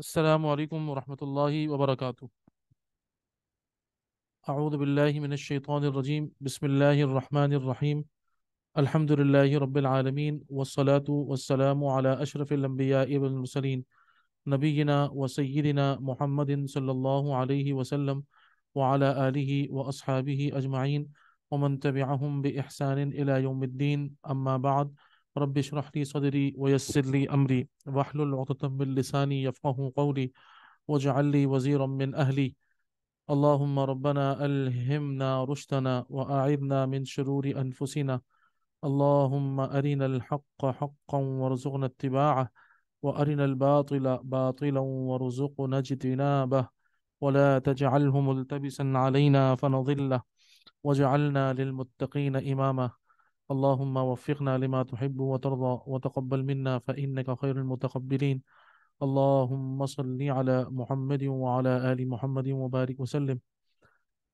السلام عليكم ورحمة الله وبركاته أعوذ بالله من الشيطان الرجيم بسم الله الرحمن الرحيم الحمد لله رب العالمين والصلاة والسلام على أشرف الأنبياء والمرسلين نبينا وسيدنا محمد صلى الله عليه وسلم وعلى آله وأصحابه أجمعين ومن تبعهم بإحسان إلى يوم الدين أما بعد رب اشرح لي صدري ويسر لي أمري واحلل عقدة من لساني يفقه قولي واجعل لي وزيرا من أهلي اللهم ربنا ألهمنا رشدنا وأعذنا من شرور أنفسنا اللهم أرنا الحق حقا وارزقنا اتباعه وأرنا الباطل باطلا وارزقنا اجتنابه ولا تجعله ملتبسا علينا فنضله واجعلنا للمتقين إماما اللهم وفقنا لما تحب وترضى وتقبل منا فإنك خير المتقبلين اللهم صل على محمد وعلى آل محمد وبارك وسلم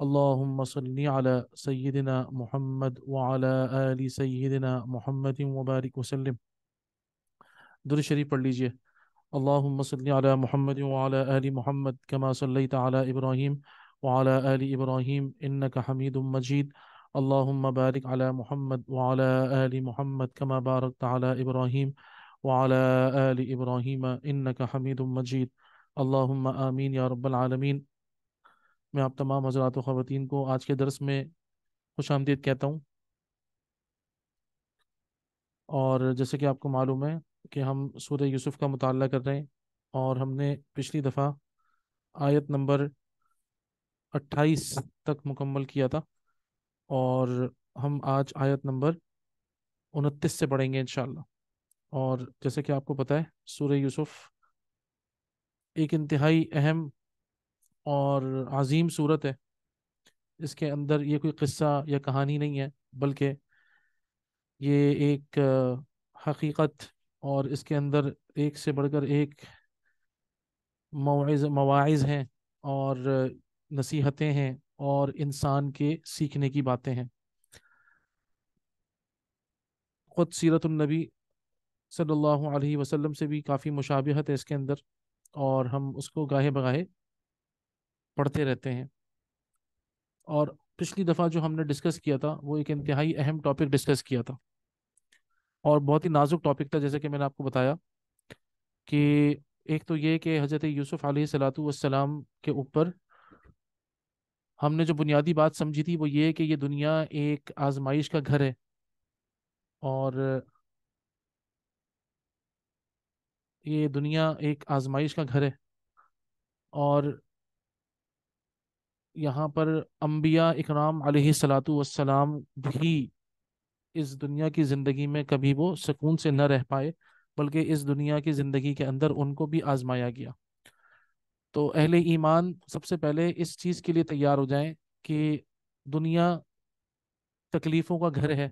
اللهم صل على سيدنا محمد وعلى آل سيدنا محمد وبارك وسلم درود شریف پڑھ لیجئے اللهم صل على محمد وعلى آل محمد كما صليت على إبراهيم وعلى آل إبراهيم إنك حميد مجيد अल्लाहुम्मा बारिक अला मोहम्मद वाला आलि मोहम्मद कमा बारक तला إبراهيم वाला आलि इब्राहिम इन्नका हमीद मजीद अल्लाहुम्मा आमीन या रब्बल आलमीन मैं आप तमाम हजरात ख़वातीन को आज के दरस में खुश आमदीद कहता हूँ और जैसे कि आपको मालूम है कि हम सूर्य यूसुफ का मुताल कर रहे हैं और हमने पिछली दफ़ा आयत नंबर अट्ठाईस तक मुकम्मल किया था और हम आज आयत नंबर उनतीस से पढ़ेंगे इनशाला और जैसे कि आपको पता है सूर्य यूसुफ एक इंतहाई अहम और अजीम सूरत है इसके अंदर ये कोई किस्सा या कहानी नहीं है बल्कि ये एक हकीकत और इसके अंदर एक से बढ़कर एक मवाज़ मवाइज हैं और नसीहतें हैं और इंसान के सीखने की बातें हैं ख़ुद सीरतुलनबी सल्लल्लाहु अलैहि वसल्लम से भी काफ़ी मुशाबहत है इसके अंदर और हम उसको गाहे बगाहे पढ़ते रहते हैं और पिछली दफ़ा जो हमने डिस्कस किया था वो एक इंतहाई अहम टॉपिक डिस्कस किया था और बहुत ही नाजुक टॉपिक था जैसे कि मैंने आपको बताया कि एक तो ये कि हज़रत यूसुफ़ सलातम के ऊपर हमने जो बुनियादी बात समझी थी वो ये कि ये दुनिया एक आजमाइश का घर है और ये दुनिया एक आजमाइश का घर है और यहाँ पर अम्बिया इकराम सलातु वसलाम भी इस दुनिया की ज़िंदगी में कभी वो सुकून से न रह पाए बल्कि इस दुनिया की ज़िंदगी के अंदर उनको भी आजमाया गया तो अहले ईमान सबसे पहले इस चीज़ के लिए तैयार हो जाएं कि दुनिया तकलीफ़ों का घर है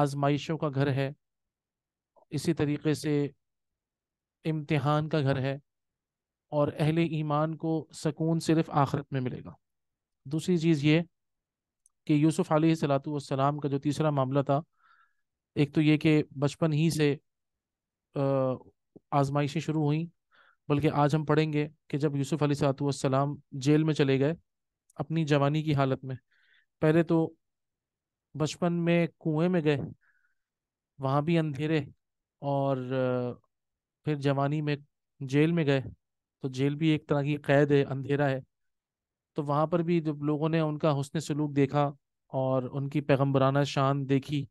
आजमाइशों का घर है इसी तरीके से इम्तिहान का घर है और अहले ईमान को सकून सिर्फ आखरत में मिलेगा दूसरी चीज़ ये कि यूसुफ़ सलाम का जो तीसरा मामला था एक तो ये कि बचपन ही से आजमाइशें शुरू हुई बल्कि आज हम पढ़ेंगे कि जब यूसुफ अली वसलाम जेल में चले गए अपनी जवानी की हालत में पहले तो बचपन में कुएं में गए वहाँ भी अंधेरे और फिर जवानी में जेल में गए तो जेल भी एक तरह की कैद है अंधेरा है तो वहाँ पर भी जब लोगों ने उनका हसन सलूक देखा और उनकी पैगम्बराना शान देखी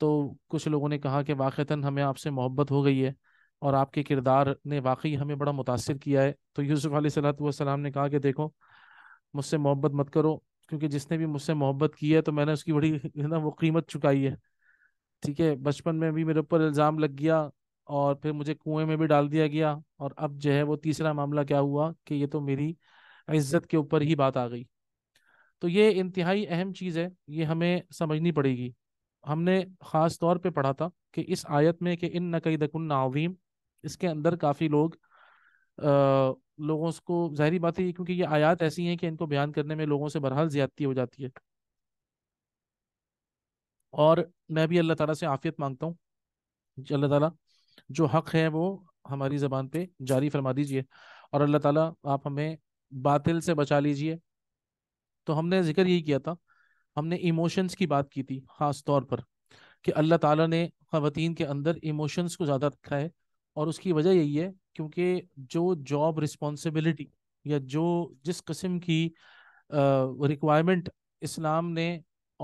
तो कुछ लोगों ने कहा कि वाक़ता हमें आपसे मोहब्बत हो गई है और आपके किरदार ने वाकई हमें बड़ा मुतासर किया है तो यूसुफ सलाम ने कहा कि देखो मुझसे मोहब्बत मत करो क्योंकि जिसने भी मुझसे मोहब्बत की है तो मैंने उसकी बड़ी ना वो कीमत चुकाई है ठीक है बचपन में भी मेरे ऊपर इल्ज़ाम लग गया और फिर मुझे कुएं में भी डाल दिया गया और अब जो है वो तीसरा मामला क्या हुआ कि ये तो मेरी इज्जत के ऊपर ही बात आ गई तो ये इंतहाई अहम चीज़ है ये हमें समझनी पड़ेगी हमने ख़ास तौर पे पढ़ा था कि इस आयत में कि इन नकई दकुन नावीम इसके अंदर काफ़ी लोग आ, लोगों को जाहरी बात है क्योंकि ये आयात ऐसी हैं कि इनको बयान करने में लोगों से बहरहाल ज्यादती हो जाती है और मैं भी अल्लाह ताला से आफियत मांगता हूँ अल्लाह ताला जो हक है वो हमारी ज़बान पे जारी फरमा दीजिए और अल्लाह ताला आप हमें बातिल से बचा लीजिए तो हमने जिक्र यही किया था हमने इमोशंस की बात की थी ख़ास तौर पर कि अल्लाह ताला ने ख़वातीन के अंदर इमोशंस को ज़्यादा रखा है और उसकी वजह यही है क्योंकि जो जॉब रिस्पॉन्सिबिलिटी या जो जिस कस्म की रिक्वायरमेंट इस्लाम ने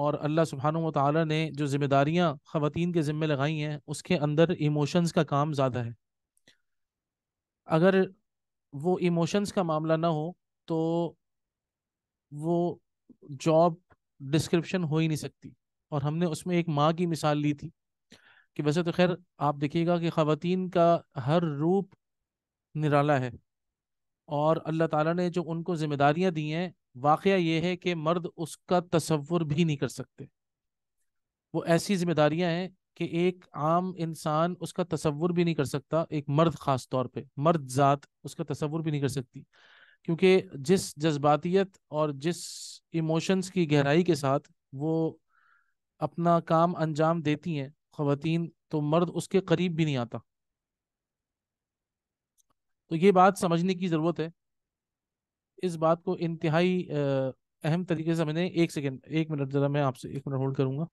और अल्लाह सुबहान वाली ने जो जिम्मेदारियां ख़वान के ज़िम्मे लगाई हैं उसके अंदर इमोशंस का काम ज़्यादा है अगर वो इमोशंस का मामला ना हो तो वो जॉब डिस्क्रिप्शन हो ही नहीं सकती और हमने उसमें एक माँ की मिसाल ली थी कि वैसे तो खैर आप देखिएगा कि खातिन का हर रूप निराला है और अल्लाह ताला ने जो उनको जिम्मेदारियां दी हैं वाक़ ये है कि मर्द उसका तस्वुर भी नहीं कर सकते वो ऐसी जिम्मेदारियां हैं कि एक आम इंसान उसका तस्वुर भी नहीं कर सकता एक मर्द ख़ास तौर पे मर्द ज़ात उसका तस्वुर भी नहीं कर सकती क्योंकि जिस जज्बातीत और जिस इमोशंस की गहराई के साथ वो अपना काम अंजाम देती हैं खातिन तो मर्द उसके करीब भी नहीं आता तो ये बात समझने की ज़रूरत है इस बात को इंतहाई अहम तरीके से समझने एक सेकेंड एक मिनट ज़रा मैं आपसे एक मिनट होल्ड करूँगा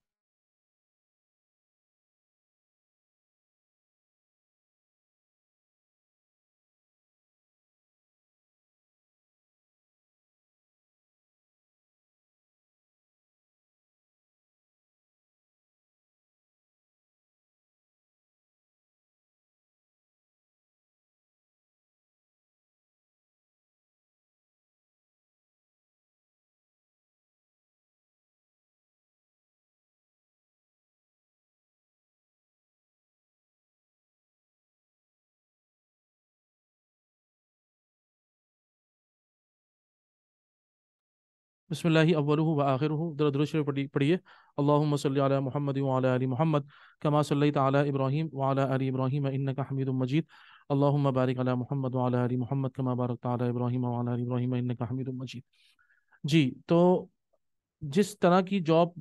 बसमिल अव्वल व आखिर दरदरुश पढ़िए अल्लाम सल महमद वाली महमद कमा तब्राहिम वाली इब्राहिम इनका हमीद मजीद अल्लाम बारिक महमद वाली महमद कमा बारक ताली इब्राहिम वाली इब्राहिम इनका हमीद मजीद जी तो जिस तरह की जॉब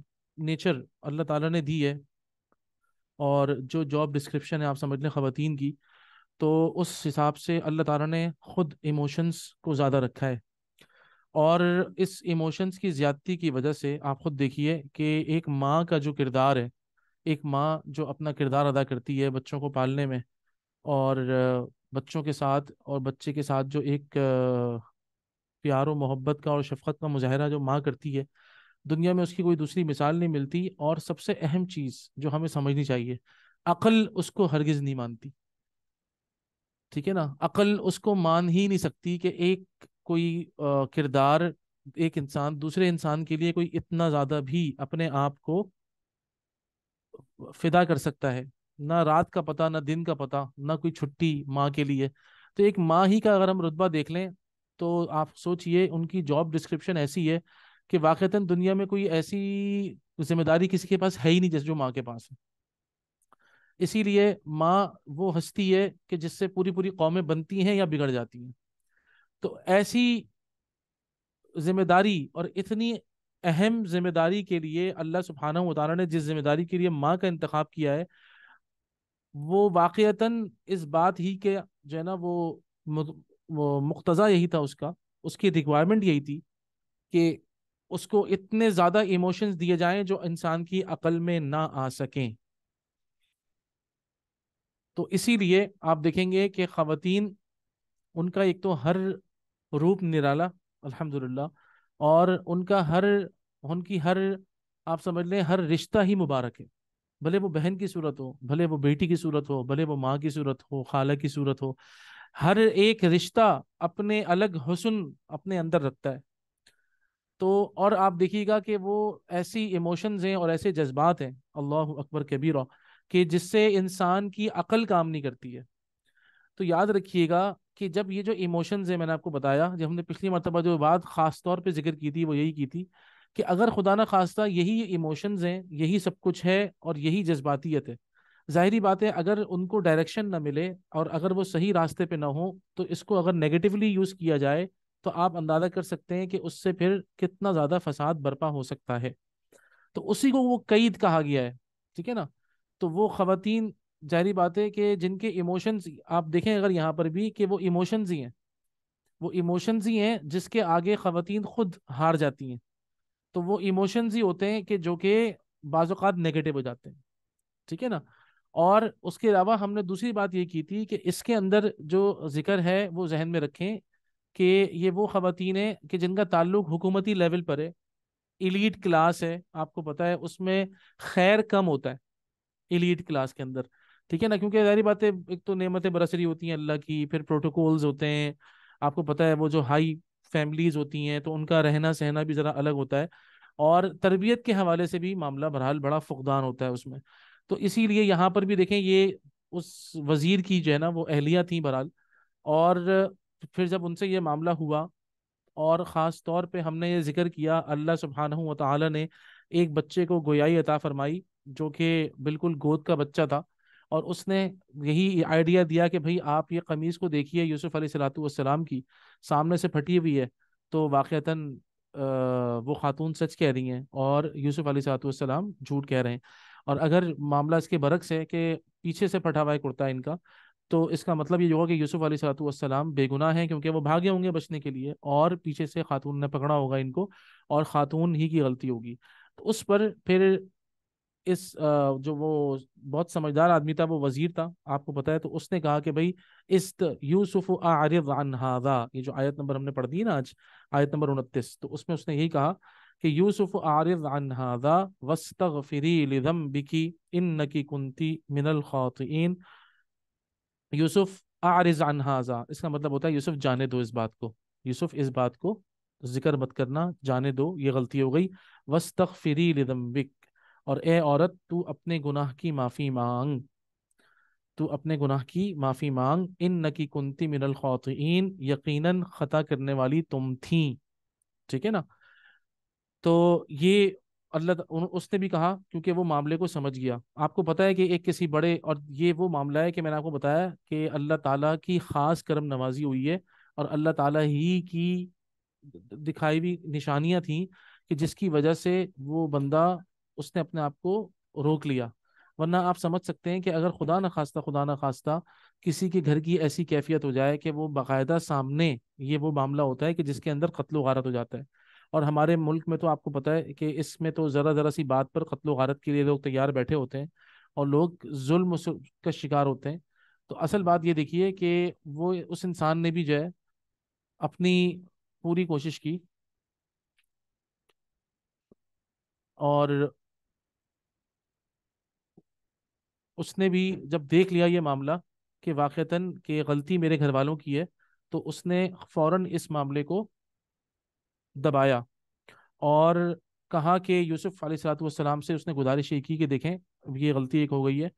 नेचर अल्लाह ताला ने दी है और जो जॉब डिस्क्रिप्शन है आप समझ लें ख़वान की तो उस हिसाब से अल्लाह ताला ने ख़ुद इमोशंस को ज़्यादा रखा है और इस इमोशंस की ज्यादती की वजह से आप खुद देखिए कि एक माँ का जो किरदार है एक माँ जो अपना किरदार अदा करती है बच्चों को पालने में और बच्चों के साथ और बच्चे के साथ जो एक प्यार और मोहब्बत का और शफकत का मुजाहरा जो माँ करती है दुनिया में उसकी कोई दूसरी मिसाल नहीं मिलती और सबसे अहम चीज़ जो हमें समझनी चाहिए अकल उसको हरगिज़ नहीं मानती ठीक है ना अकल उसको मान ही नहीं सकती कि एक कोई किरदार एक इंसान दूसरे इंसान के लिए कोई इतना ज्यादा भी अपने आप को फिदा कर सकता है ना रात का पता ना दिन का पता ना कोई छुट्टी माँ के लिए तो एक माँ ही का अगर हम रुतबा देख लें तो आप सोचिए उनकी जॉब डिस्क्रिप्शन ऐसी है कि वाक़ता दुनिया में कोई ऐसी जिम्मेदारी किसी के पास है ही नहीं जैसे जो माँ के पास है इसीलिए माँ वो हस्ती है कि जिससे पूरी पूरी कौमें बनती हैं या बिगड़ जाती हैं तो ऐसी जिम्मेदारी और इतनी अहम जिम्मेदारी के लिए अल्लाह सुबहाना वाली ने जिस जिम्मेदारी के लिए माँ का इंतखब किया है वो वाक़ता इस बात ही के जो है ना वो वो मुक्तज़ा यही था उसका उसकी रिक्वायरमेंट यही थी कि उसको इतने ज़्यादा इमोशंस दिए जाएं जो इंसान की अकल में ना आ सकें तो इसीलिए आप देखेंगे कि ख़वातीन उनका एक तो हर रूप निराला अल्हम्दुलिल्लाह और उनका हर उनकी हर आप समझ लें हर रिश्ता ही मुबारक है भले वो बहन की सूरत हो भले वो बेटी की सूरत हो भले वो माँ की सूरत हो खाला की सूरत हो हर एक रिश्ता अपने अलग हुसन अपने अंदर रखता है तो और आप देखिएगा कि वो ऐसी इमोशंस हैं और ऐसे जज्बात हैं अल्लाह अकबर कबीरा कि जिससे इंसान की अकल काम नहीं करती है तो याद रखिएगा कि जब ये जो इमोशंस है मैंने आपको बताया जब हमने पिछली मरतबा जो बात ख़ास तौर पे जिक्र की थी वो यही की थी कि अगर खुदा ना खास्ता यही इमोशंस हैं यही सब कुछ है और यही जज्बातीत है ज़ाहरी बात है अगर उनको डायरेक्शन ना मिले और अगर वो सही रास्ते पे ना हो तो इसको अगर नेगेटिवली यूज़ किया जाए तो आप अंदाज़ा कर सकते हैं कि उससे फिर कितना ज़्यादा फसाद बरपा हो सकता है तो उसी को वो कैद कहा गया है ठीक है ना तो वो ख़वान जाहिर बात है कि जिनके इमोशंस आप देखें अगर यहाँ पर भी कि वो इमोशंस ही हैं वो इमोशंस ही हैं जिसके आगे खातन खुद हार जाती हैं तो वो इमोशंस ही होते हैं कि जो कि बाज़ात नेगेटिव हो जाते हैं ठीक है ना और उसके अलावा हमने दूसरी बात ये की थी कि इसके अंदर जो जिक्र है वो जहन में रखें कि ये वो ख़वातीन हैं कि जिनका ताल्लुक हुकूमती लेवल पर है इलीट क्लास है आपको पता है उसमें खैर कम होता है इलीट क्लास के अंदर ठीक है ना क्योंकि सारी बातें एक तो नियमतें बरसरी होती हैं अल्लाह की फिर प्रोटोकॉल्स होते हैं आपको पता है वो जो हाई फैमिलीज होती हैं तो उनका रहना सहना भी ज़रा अलग होता है और तरबियत के हवाले से भी मामला बहरहाल बड़ा फुकदान होता है उसमें तो इसीलिए यहाँ पर भी देखें ये उस वज़ीर की जो है ना वो अहलिया थी बहरहाल और फिर जब उनसे ये मामला हुआ और ख़ास तौर पे हमने ये जिक्र किया अल्लाह सुबहाना व ने एक बच्चे को गोयाई अता फरमाई जो कि बिल्कुल गोद का बच्चा था और उसने यही आइडिया दिया कि भाई आप ये कमीज़ को देखिए यूसुफ सलाम की सामने से फटी हुई है तो वाक़ता वो खातून सच कह रही हैं और यूसुफ सलाम झूठ कह रहे हैं और अगर मामला इसके बरक्स है कि पीछे से फटा हुआ कुर्ता इनका तो इसका मतलब ये होगा कि यूसुफ सलाम बेगुनाह हैं क्योंकि वो भागे होंगे बचने के लिए और पीछे से खातून ने पकड़ा होगा इनको और खातून ही की गलती होगी तो उस पर फिर इस जो वो बहुत समझदार आदमी था वो वजीर था आपको पता है तो उसने कहा कि भाई इस यूसुफ आरिदा ये जो आयत नंबर हमने पढ़ दी ना आज आयत नंबर उनतीस तो उसमें उसने यही कहा कि यूसुफ आरिदा वस्त लिदम बिकी इन नकी कुंती मिनल खात यूसुफ आरिज अनहाजा इसका मतलब होता है यूसुफ जाने दो इस बात को यूसुफ इस बात को जिक्र मत करना जाने दो ये गलती हो गई फिरी लिदम्बिक और ए औरत तू अपने गुनाह की माफ़ी मांग तू अपने गुनाह की माफ़ी मांग इन नकी कुंती मिनल ख़ौतीन यकीनन ख़ता करने वाली तुम थी ठीक है ना तो ये अल्लाह उसने भी कहा क्योंकि वो मामले को समझ गया आपको पता है कि एक किसी बड़े और ये वो मामला है कि मैंने आपको बताया कि अल्लाह ताला की ख़ास करम नवाजी हुई है और अल्लाह ताला ही की दिखाई हुई निशानियाँ थी कि जिसकी वजह से वो बंदा उसने अपने आप को रोक लिया वरना आप समझ सकते हैं कि अगर खुदा न खास्ता खुदा न खास्ता किसी के घर की ऐसी कैफियत हो जाए कि वो बाकायदा सामने ये वो मामला होता है कि जिसके अंदर कत्ल गारत हो जाता है और हमारे मुल्क में तो आपको पता है कि इसमें तो ज़रा ज़रा सी बात पर कत्ल गारत के लिए लोग तैयार बैठे होते हैं और लोग जुल्म का शिकार होते हैं तो असल बात ये देखिए कि वो उस इंसान ने भी जो है अपनी पूरी कोशिश की और उसने भी जब देख लिया ये मामला कि वाक़ता कि गलती मेरे घर वालों की है तो उसने फ़ौर इस मामले को दबाया और कहा कि यूसुफ सलाम से उसने गुजारिश ये की कि देखें ये गलती एक हो गई है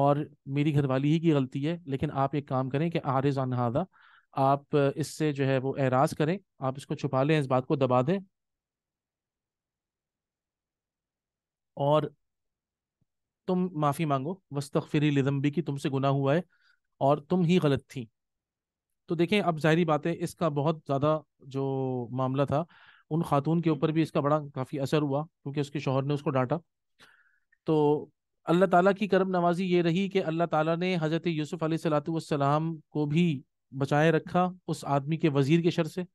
और मेरी घरवाली ही की गलती है लेकिन आप एक काम करें कि आरिज अनहादा आप इससे जो है वो एराज करें आप इसको छुपा लें इस बात को दबा दें और तुम माफ़ी मांगो वस्तक फिर लिदम्बी की तुमसे गुना हुआ है और तुम ही गलत थी तो देखें अब जाहरी बात है इसका बहुत ज़्यादा जो मामला था उन खातून के ऊपर भी इसका बड़ा काफ़ी असर हुआ क्योंकि उसके शोहर ने उसको डांटा तो अल्लाह ताला की करम नवाजी ये रही कि अल्लाह ताला ने हज़रत यूसुफ़ सलाम को भी बचाए रखा उस आदमी के वज़ीर के शर से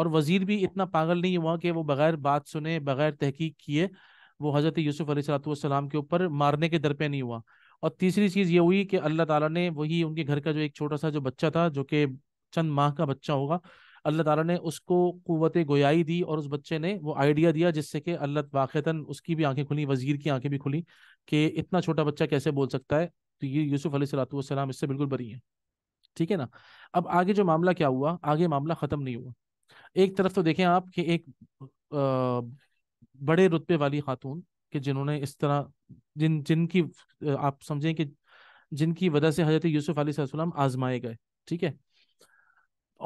और वज़ीर भी इतना पागल नहीं हुआ कि वो बग़ैर बात सुने बग़ैर तहकीक किए वो हज़रत यूसुफ सलाम के ऊपर मारने के दर पे नहीं हुआ और तीसरी चीज़ ये हुई कि अल्लाह ताला ने वही उनके घर का जो एक छोटा सा जो बच्चा था जो कि चंद माह का बच्चा होगा अल्लाह ताला ने उसको कुत गोयाई दी और उस बच्चे ने वो आइडिया दिया जिससे कि अल्लाह वाक़ता उसकी भी आंखें खुली वज़ीर की आंखें भी खुली कि इतना छोटा बच्चा कैसे बोल सकता है तो ये यूसुफ सलाम इससे बिल्कुल बरी है ठीक है ना अब आगे जो मामला क्या हुआ आगे मामला ख़त्म नहीं हुआ एक तरफ तो देखें आप कि एक बड़े रुतबे वाली खातून कि जिन्होंने इस तरह जिन जिनकी आप समझें कि जिनकी वजह से हजरत यूसुफ आसमाम आजमाए गए ठीक है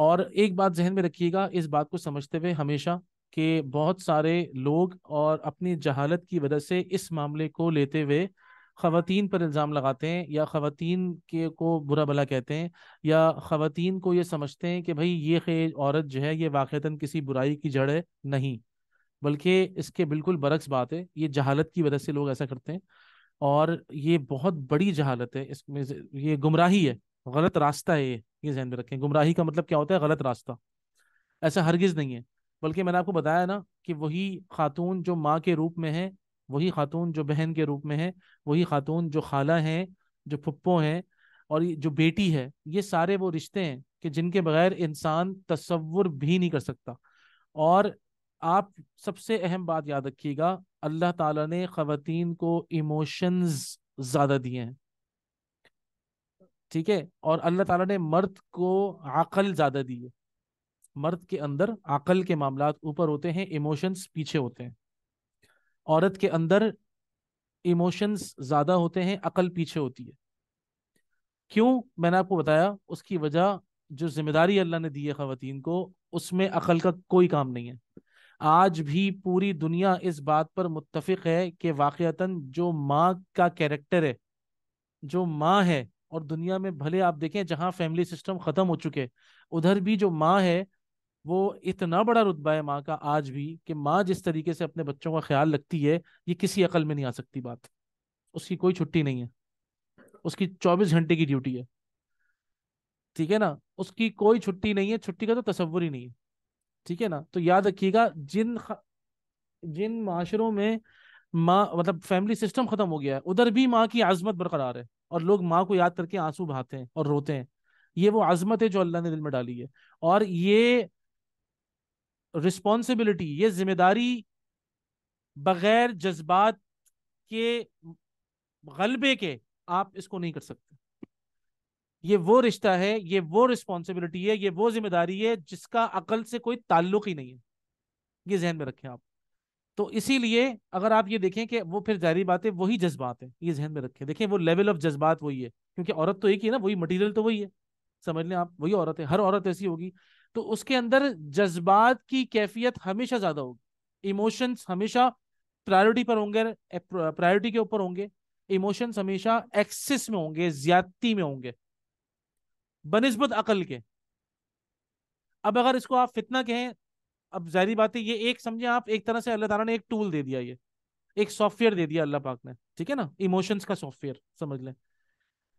और एक बात जहन में रखिएगा इस बात को समझते हुए हमेशा कि बहुत सारे लोग और अपनी जहालत की वजह से इस मामले को लेते हुए ख़वातीन पर इल्ज़ाम लगाते हैं या खातन के को बुरा भला कहते हैं या खातन को ये समझते हैं कि भाई ये औरत जो है ये वाक़ता किसी बुराई की जड़ है नहीं बल्कि इसके बिल्कुल बरक्स बात है ये जहालत की वजह से लोग ऐसा करते हैं और ये बहुत बड़ी जहालत है इसमें ये गुमराही है गलत रास्ता है ये ये जहन में रखें गुमराही का मतलब क्या होता है गलत रास्ता ऐसा हरगिज़ नहीं है बल्कि मैंने आपको बताया ना कि वही खातून जो माँ के रूप में है वही खातून जो बहन के रूप में है वही खातून जो खाला हैं जो फुप्पो हैं और जो बेटी है ये सारे वो रिश्ते हैं कि जिनके बगैर इंसान तस्वुर भी नहीं कर सकता और आप सबसे अहम बात याद रखिएगा अल्लाह ताला ने खातन को इमोशंस ज्यादा दिए हैं ठीक है और अल्लाह ताला ने मर्द को अकल ज्यादा दी है मर्द के अंदर अकल के मामला ऊपर होते हैं इमोशंस पीछे होते हैं औरत के अंदर इमोशंस ज्यादा होते हैं अकल पीछे होती है क्यों मैंने आपको बताया उसकी वजह जो जिम्मेदारी अल्लाह ने दी है खातन को उसमें अकल का कोई काम नहीं है आज भी पूरी दुनिया इस बात पर मुत्तफिक है कि वाक़ता जो माँ का कैरेक्टर है जो माँ है और दुनिया में भले आप देखें जहाँ फैमिली सिस्टम ख़त्म हो चुके उधर भी जो माँ है वो इतना बड़ा रुतबा है माँ का आज भी कि माँ जिस तरीके से अपने बच्चों का ख्याल रखती है ये किसी अकल में नहीं आ सकती बात उसकी कोई छुट्टी नहीं है उसकी चौबीस घंटे की ड्यूटी है ठीक है ना उसकी कोई छुट्टी नहीं है छुट्टी का तो तस्वुर ही नहीं है ठीक है ना तो याद रखिएगा जिन जिन माशरों में माँ मतलब फैमिली सिस्टम खत्म हो गया है उधर भी माँ की आजमत बरकरार है और लोग माँ को याद करके आंसू बहाते हैं और रोते हैं ये वो आजमत है जो अल्लाह ने दिल में डाली है और ये रिस्पॉन्सिबिलिटी ये जिम्मेदारी बगैर जज्बात के गलबे के आप इसको नहीं कर सकते ये वो रिश्ता है ये वो रिस्पॉन्सिबिलिटी है ये वो जिम्मेदारी है जिसका अकल से कोई ताल्लुक ही नहीं है ये जहन में रखें आप तो इसीलिए अगर आप ये देखें कि वो फिर जारी बात है वही जज्बात है ये जहन में रखें देखें वो लेवल ऑफ जज्बात वही है क्योंकि औरत तो एक ही है ना वही मटीरियल तो वही है समझ लें आप वही औरत है हर औरत ऐसी होगी तो उसके अंदर जज्बात की कैफियत हमेशा ज़्यादा होगी इमोशंस हमेशा प्रायोरिटी पर होंगे प्रायोरिटी के ऊपर होंगे इमोशंस हमेशा एक्सेस में होंगे ज्यादती में होंगे बनस्बत अकल के अब अगर इसको आप फितना कहें अब जहरी बात है ये एक समझे आप एक तरह से अल्लाह तारा ने एक टूल दे दिया ये एक सॉफ्टवेयर दे दिया अल्लाह पाक ने ठीक है ना इमोशंस का सॉफ्टवेयर समझ लें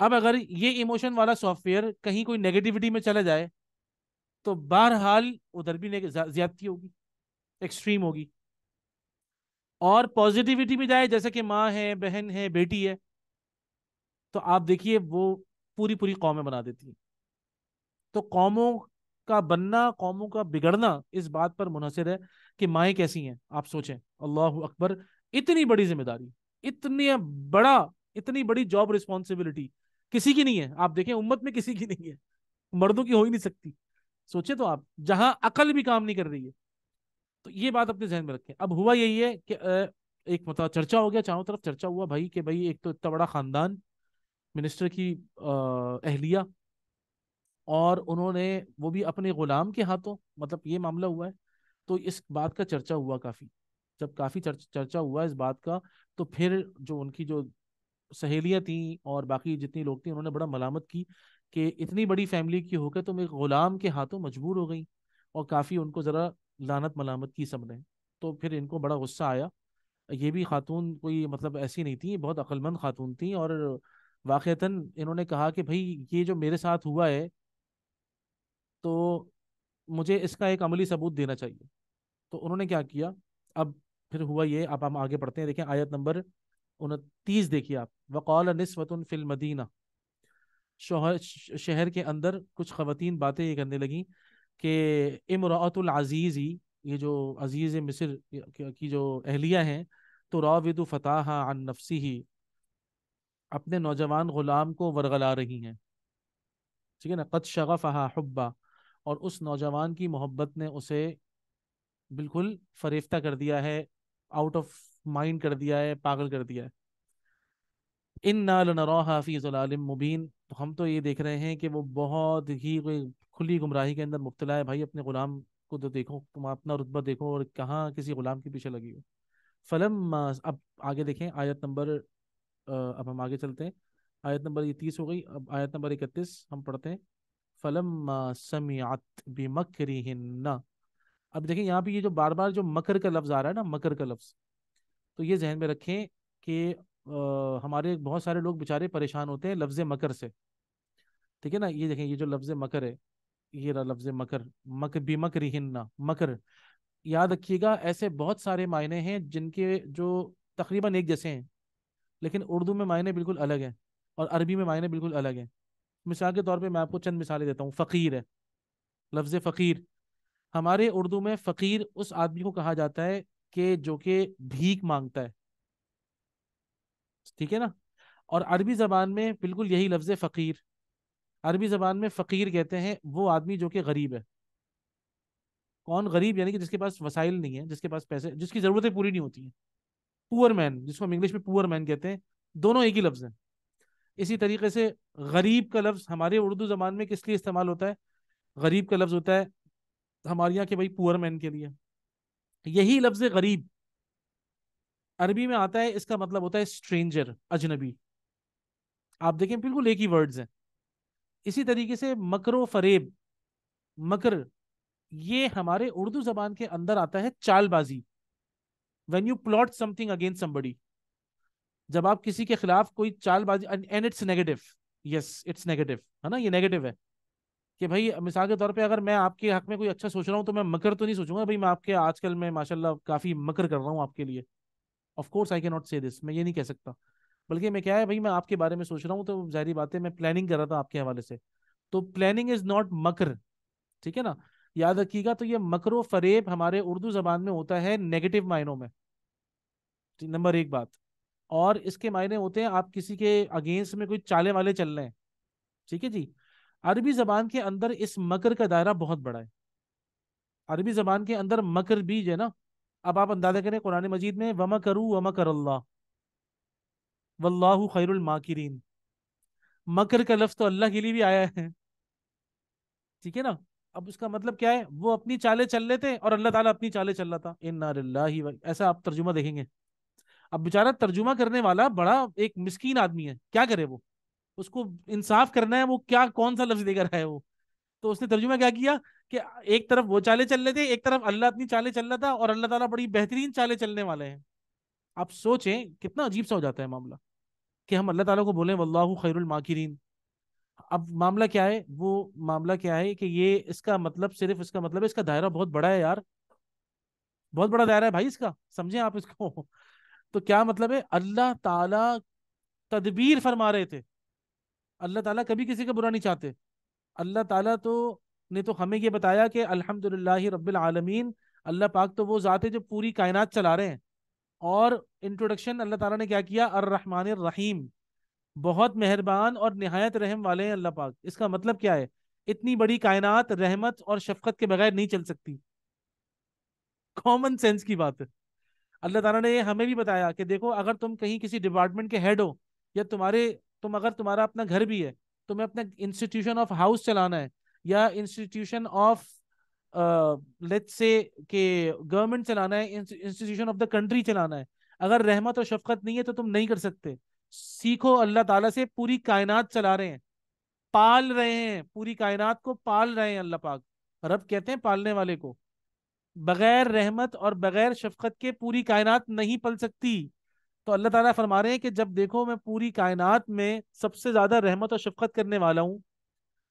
अब अगर ये इमोशन वाला सॉफ्टवेयर कहीं कोई नेगेटिविटी में चला जाए तो बहरहाल उधर भी ज्यादती होगी एक्सट्रीम होगी और पॉजिटिविटी में जाए जैसे कि माँ है बहन है बेटी है तो आप देखिए वो पूरी पूरी कौमें बना देती हैं तो कौमों का बनना कौमों का बिगड़ना इस बात पर मुनहसर है कि माएँ कैसी हैं आप सोचें अल्लाह अकबर इतनी बड़ी जिम्मेदारी इतनी बड़ा इतनी बड़ी जॉब रिस्पॉन्सिबिलिटी किसी की नहीं है आप देखें उम्मत में किसी की नहीं है मर्दों की हो ही नहीं सकती सोचे तो आप जहां अकल भी काम नहीं कर रही है तो ये बात अपने जहन में रखें अब हुआ यही है कि एक मतलब चर्चा हो गया चारों तरफ चर्चा हुआ भाई कि भाई एक तो इतना बड़ा खानदान मिनिस्टर की अहलिया और उन्होंने वो भी अपने गुलाम के हाथों मतलब ये मामला हुआ है तो इस बात का चर्चा हुआ काफ़ी जब काफ़ी चर्चा हुआ इस बात का तो फिर जो उनकी जो सहेलियाँ थीं और बाकी जितनी लोग थी उन्होंने बड़ा मलामत की कि इतनी बड़ी फैमिली की होकर तुम तो एक गुलाम के हाथों मजबूर हो गई और काफ़ी उनको ज़रा लानत मलामत की सब ने तो फिर इनको बड़ा गुस्सा आया ये भी खातून कोई मतलब ऐसी नहीं थी बहुत अक्लमंद खातून थी और वाक़ता इन्होंने कहा कि भाई ये जो मेरे साथ हुआ है तो मुझे इसका एक अमली सबूत देना चाहिए तो उन्होंने क्या किया अब फिर हुआ ये अब हम आगे पढ़ते हैं देखें आयत नंबर उनतीस देखिए आप वकौल नस्वतन फिल मदीना शोहर शहर के अंदर कुछ खवतिन बातें ये करने लगी कि इमरातुलज़ीज़ ही ये जो अजीज़ मिस्र की जो अहलिया हैं तो राविद फ़ताह अन नफसी ही अपने नौजवान ग़ुलाम को वरगला रही हैं ठीक है ना कद हा हब्बा और उस नौजवान की मोहब्बत ने उसे बिल्कुल फरेफ्ता कर दिया है आउट ऑफ माइंड कर दिया है पागल कर दिया है इन नालनरा हाफिज़ालम मुबीन तो हम तो ये देख रहे हैं कि वो बहुत ही कोई खुली गुमराही के अंदर मुबतला है भाई अपने ग़ुलाम को तो देखो तुम अपना रुतबा देखो और कहाँ किसी ग़ुलाम के पीछे लगी हो फलम अब आगे देखें आयत नंबर अब हम आगे चलते हैं आयत नंबर ये तीस हो गई अब आयत नंबर इकतीस हम पढ़ते हैं फलम्मा समियात बिमकरिहिन्ना अब देखें यहाँ पे ये जो बार बार जो मकर का लफ्ज़ आ रहा है ना मकर का लफ्ज़ तो ये जहन में रखें कि हमारे बहुत सारे लोग बेचारे परेशान होते हैं लफ्ज़ मकर से ठीक है ना ये देखें ये जो लफ्ज़ मकर है ये रहा लफ्ज़ मकर मक बिमक रिहिन्ना मकर याद रखिएगा ऐसे बहुत सारे मायने हैं जिनके जो तकरीबन एक जैसे हैं लेकिन उर्दू में मायने बिल्कुल अलग हैं और अरबी में मायने बिल्कुल अलग हैं मिसाल के तौर पे मैं आपको चंद मिसालें देता हूँ फ़कीर है लफ्ज़ फ़कीर हमारे उर्दू में फ़कीर उस आदमी को कहा जाता है कि जो कि भीख मांगता है ठीक है ना और अरबी ज़बान में बिल्कुल यही लफ्ज़ फ़कीर अरबी ज़बान में फ़कीर कहते हैं वो आदमी जो कि गरीब है कौन गरीब यानी कि जिसके पास वसाइल नहीं है जिसके पास पैसे जिसकी ज़रूरतें पूरी नहीं होती हैं पुअर मैन जिसको हम इंग्लिश में पुअर मैन कहते हैं दोनों एक ही लफ्ज़ हैं इसी तरीके से गरीब का लफ्ज़ हमारे उर्दू ज़बान में किस लिए इस्तेमाल होता है गरीब का लफ्ज़ होता है हमारे यहाँ के भाई पुअर मैन के लिए यही लफ्ज़ गरीब अरबी में आता है इसका मतलब होता है स्ट्रेंजर अजनबी आप देखें बिल्कुल एक ही वर्ड्स हैं इसी तरीके से मकर व फरेब मकर ये हमारे उर्दू जबान के अंदर आता है चालबाजी when you plot something against somebody जब आप किसी के खिलाफ कोई चालबाजी and it's negative yes it's negative है ना ये नेगेटिव है कि भाई मिसाल के तौर पे अगर मैं आपके हक में कोई अच्छा सोच रहा हूँ तो मैं मकर तो नहीं सोचूंगा भाई मैं आपके आजकल मैं माशाल्लाह काफ़ी मकर कर रहा हूँ आपके लिए ऑफ कोर्स आई के नॉट से दिस मैं ये नहीं कह सकता बल्कि मैं क्या है भाई मैं आपके बारे में सोच रहा हूँ तो जाहिर बात है मैं प्लानिंग कर रहा था आपके हवाले से तो प्लानिंग इज़ नॉट मकर ठीक है ना याद रखिएगा तो ये मकर फरेब हमारे उर्दू ज़बान में होता है नेगेटिव मायनों में नंबर एक बात और इसके मायने होते हैं आप किसी के अगेंस्ट में कोई चाले वाले चल रहे हैं ठीक है जी अरबी जबान के अंदर इस मकर का दायरा बहुत बड़ा है अरबी जबान के अंदर मकर बीज है ना अब आप अंदाजा करें कुरान मजीद में वमा करू वम कर अल्लाह वल्लाहु खैरुल माकिरीन मकर का लफ्ज तो अल्लाह के लिए भी आया है ठीक है ना अब उसका मतलब क्या है वो अपनी चाले चल लेते और अल्लाह ताला अपनी चाले चल रहा था इन ऐसा आप तर्जुमा देखेंगे अब बेचारा तर्जुमा करने वाला बड़ा एक मिस्किन आदमी है क्या करे वो उसको इंसाफ करना है वो क्या कौन सा लफ्ज देकर है वो तो उसने तर्जुमा क्या किया कि एक तरफ वो चाले चल रहे थे एक तरफ अल्लाह अपनी चाले चल रहा था और अल्लाह ताला बड़ी बेहतरीन चाले चलने वाले हैं आप सोचें कितना अजीब सा हो जाता है मामला कि हम अल्लाह ताला को बोले खैरुल माकिरीन अब मामला क्या है वो मामला क्या है कि ये इसका मतलब सिर्फ इसका मतलब है इसका दायरा बहुत बड़ा है यार बहुत बड़ा दायरा है भाई इसका समझे आप इसको तो क्या मतलब है अल्लाह ताला तदबीर फरमा रहे थे अल्लाह ताला कभी किसी का बुरा नहीं चाहते अल्लाह ताला तो ने तो हमें ये बताया कि अल्हम्दुलिल्लाह रब्बिल आलमीन अल्लाह पाक तो वो ज़ात है जो पूरी कायनात चला रहे हैं और इंट्रोडक्शन अल्लाह ताला ने क्या किया अर्रहमान रहीम बहुत मेहरबान और नहायत रहम वाले हैं अल्लाह पाक इसका मतलब क्या है इतनी बड़ी कायनात रहमत और शफकत के बगैर नहीं चल सकती कॉमन सेंस की बात है अल्लाह ताला ने हमें भी बताया कि देखो अगर तुम कहीं किसी डिपार्टमेंट के हेड हो या तुम्हारे तुम अगर तुम्हारा अपना घर भी है तुम्हें अपना इंस्टीट्यूशन ऑफ हाउस चलाना है या इंस्टीट्यूशन ऑफ लेट्स से के गवर्नमेंट चलाना है इंस्टीट्यूशन ऑफ द कंट्री चलाना है अगर रहमत और शफकत नहीं है तो तुम नहीं कर सकते सीखो अल्लाह ताला से पूरी कायनात चला रहे हैं पाल रहे हैं पूरी कायनात को पाल रहे हैं अल्लाह पाक रब कहते हैं पालने वाले को बगैर रहमत और बगैर शफकत के पूरी कायनात नहीं पल सकती तो अल्लाह ताला फरमा रहे हैं कि जब देखो मैं पूरी कायनात में सबसे ज़्यादा रहमत और शफकत करने वाला हूँ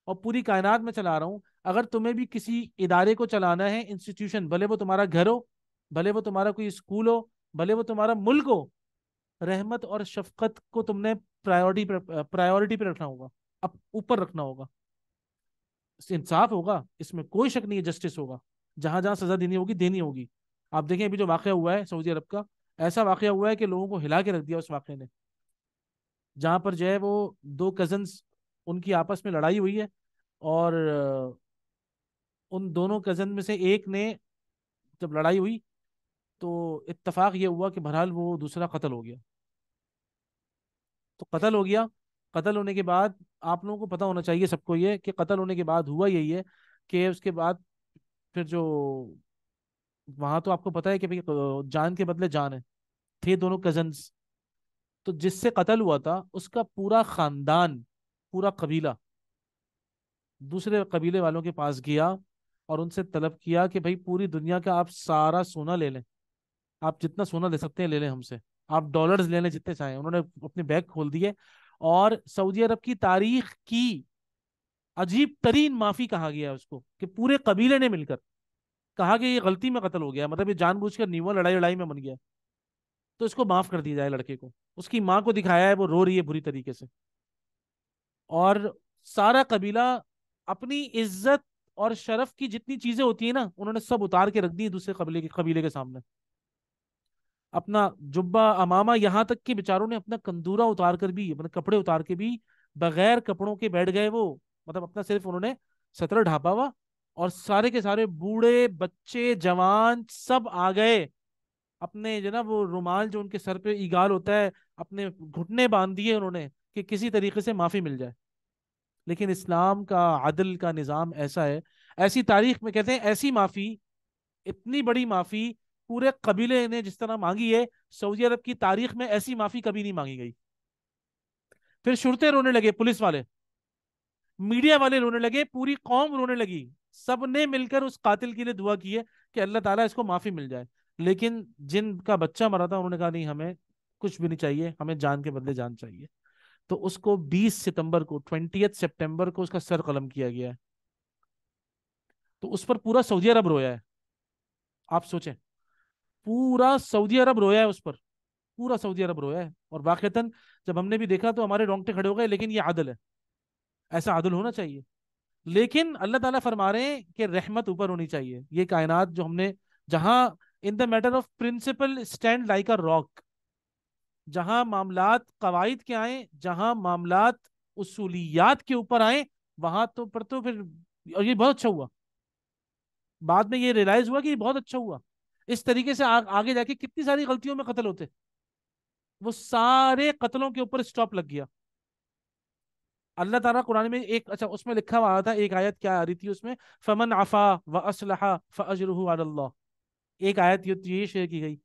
और पूरी कायनात में चला रहा हूँ अगर तुम्हें भी किसी इदारे को चलाना है इंस्टीट्यूशन भले वो तुम्हारा घर हो भले वो तुम्हारा कोई स्कूल हो भले वो तुम्हारा मुल्क हो रहमत और शफकत को तुमने प्रायोरिटी पर प्रायोरिटी पर रखना होगा अब ऊपर रखना होगा इंसाफ होगा इसमें कोई शक नहीं है जस्टिस होगा जहां जहां सजा देनी होगी देनी होगी आप देखें अभी जो वाक़ हुआ है सऊदी अरब का ऐसा वाक्य हुआ है कि लोगों को हिला के रख दिया उस वाक़े ने जहाँ पर जो है वो दो कजन्स उनकी आपस में लड़ाई हुई है और उन दोनों कज़न में से एक ने जब लड़ाई हुई तो इतफाक ये हुआ कि बहरहाल वो दूसरा कत्ल हो गया तो कत्ल हो गया कत्ल होने के बाद आप लोगों को पता होना चाहिए सबको ये कि कत्ल होने के बाद हुआ यही है कि उसके बाद फिर जो वहां तो आपको पता है कि भाई जान के बदले जान है थे दोनों कजन्स तो जिससे कत्ल हुआ था उसका पूरा खानदान पूरा कबीला दूसरे कबीले वालों के पास गया और उनसे तलब किया कि भाई पूरी दुनिया का आप सारा सोना ले लें आप जितना सोना ले सकते हैं ले लें हमसे आप डॉलर्स ले लें जितने चाहें उन्होंने अपने बैग खोल दिए और सऊदी अरब की तारीख की अजीब तरीन माफी कहा गया उसको कि पूरे कबीले ने मिलकर कहा कि ये गलती में कत्ल हो गया मतलब ये जानबूझकर कर नीवा लड़ाई लड़ाई में बन गया तो इसको माफ कर दिया जाए लड़के को उसकी माँ को दिखाया है वो रो रही है बुरी तरीके से और सारा कबीला अपनी इज्जत और शरफ की जितनी चीजें होती है ना उन्होंने सब उतार के रख दी दूसरे कबीले के कबीले के सामने अपना जुब्बा अमामा यहाँ तक के बेचारों ने अपना कंदूरा उतार कर भी अपने कपड़े उतार के भी बगैर कपड़ों के बैठ गए वो मतलब अपना सिर्फ उन्होंने सत्र ढापा हुआ और सारे के सारे बूढ़े बच्चे जवान सब आ गए अपने जो ना वो रुमाल जो उनके सर पे ईगाल होता है अपने घुटने बांध दिए उन्होंने कि किसी तरीके से माफ़ी मिल जाए लेकिन इस्लाम का आदल का निज़ाम ऐसा है ऐसी तारीख में कहते हैं ऐसी माफ़ी इतनी बड़ी माफ़ी पूरे कबीले ने जिस तरह मांगी है सऊदी अरब की तारीख में ऐसी माफ़ी कभी नहीं मांगी गई फिर शुरते रोने लगे पुलिस वाले मीडिया वाले रोने लगे पूरी कौम रोने लगी सब ने मिलकर उस कातिल के लिए दुआ की है कि अल्लाह ताला इसको माफी मिल जाए लेकिन जिनका बच्चा मरा था उन्होंने कहा नहीं हमें कुछ भी नहीं चाहिए हमें जान के बदले जान चाहिए तो उसको 20 सितंबर को ट्वेंटी सितंबर को उसका सर कलम किया गया है तो उस पर पूरा सऊदी अरब रोया है आप सोचें पूरा सऊदी अरब रोया है उस पर पूरा सऊदी अरब रोया है और वाकता जब हमने भी देखा तो हमारे रोंगटे खड़े हो गए लेकिन ये आदल है ऐसा आदल होना चाहिए लेकिन अल्लाह ताला फरमा रहे हैं कि रहमत ऊपर होनी चाहिए ये कायनात जो हमने जहां in the matter of principle stand like a rock जहाँ मामलात कवायद के आए जहाँ मामलात उसूलियात के ऊपर आए वहां तो पर तो फिर और ये बहुत अच्छा हुआ बाद में ये रियलाइज हुआ कि ये बहुत अच्छा हुआ इस तरीके से आ, आगे जाके कितनी सारी गलतियों में कत्ल होते वो सारे कत्लों के ऊपर स्टॉप लग गया अल्लाह ताला कुरान में एक अच्छा उसमें लिखा हुआ था एक आयत क्या आ रही थी उसमें फमन अफा व असलहा फ एक आयत ये शेयर की गई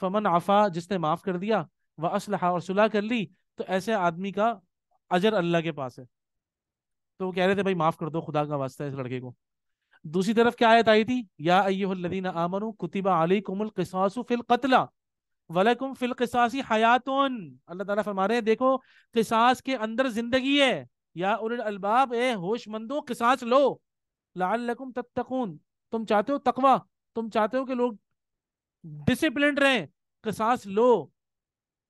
फमन आफ़ा जिसने माफ़ कर दिया व असलहा और सुलह कर ली तो ऐसे आदमी का अजर अल्लाह के पास है तो वो कह रहे थे भाई माफ़ कर दो खुदा का वास्ता है इस लड़के को दूसरी तरफ क्या आयत आई थी या अयदीन आमनु कुतिबा अली कुमल कसासु फिल कतला वलकुम फिल किसासी हयातुन अल्लाह ताला फरमा रहे हैं देखो किसास के अंदर जिंदगी है या उल अलबाब ए होशमंदो किसास लो लाकुम तत्तकून तुम चाहते हो तकवा तुम चाहते हो कि लोग डिसिप्लिन रहें किसास लो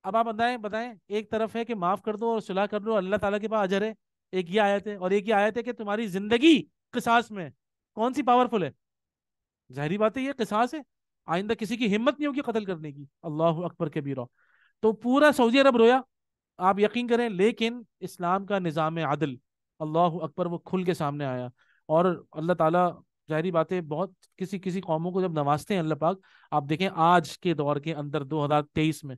अब आप बताएं बताएं एक तरफ है कि माफ़ कर दो और सुलह कर लो अल्लाह ताला के पास अजर है एक ये आयत है और एक ये आयत है कि तुम्हारी जिंदगी किसास में कौन सी पावरफुल है जहरी बात तो है ये किसास है आइंदा किसी की हिम्मत नहीं होगी कतल करने की अल्लाह अकबर के बीरा तो पूरा सऊदी अरब रोया आप यकीन करें लेकिन इस्लाम का निज़ाम आदल अल्लाह अकबर वो खुल के सामने आया और अल्लाह ताला जाहरी बातें बहुत किसी किसी कौमों को जब नवाजते हैं अल्लाह पाक आप देखें आज के दौर के अंदर 2023 में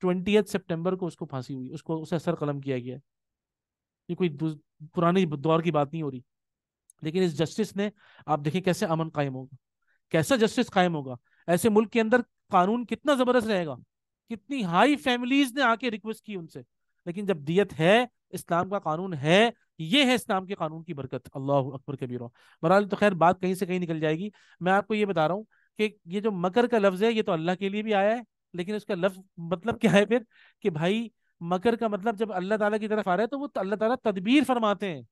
ट्वेंटी सितंबर को उसको फांसी हुई उसको उसे असर कलम किया गया ये कोई पुरानी दौर की बात नहीं हो रही लेकिन इस जस्टिस ने आप देखें कैसे अमन कायम होगा कैसा जस्टिस कायम होगा ऐसे मुल्क के अंदर कानून कितना जबरदस्त रहेगा कितनी हाई फैमिलीज ने आके रिक्वेस्ट की उनसे लेकिन जब दियत है इस्लाम का कानून है ये है इस्लाम के कानून की बरकत अल्लाह अकबर के बीरो बहरहाल तो खैर बात कहीं से कहीं निकल जाएगी मैं आपको ये बता रहा हूँ कि ये जो मकर का लफ्ज़ है ये तो अल्लाह के लिए भी आया है लेकिन उसका लफ्ज मतलब क्या है फिर कि भाई मकर का मतलब जब अल्लाह ताला की तरफ आ रहा है तो वो अल्लाह ताला तदबीर फरमाते हैं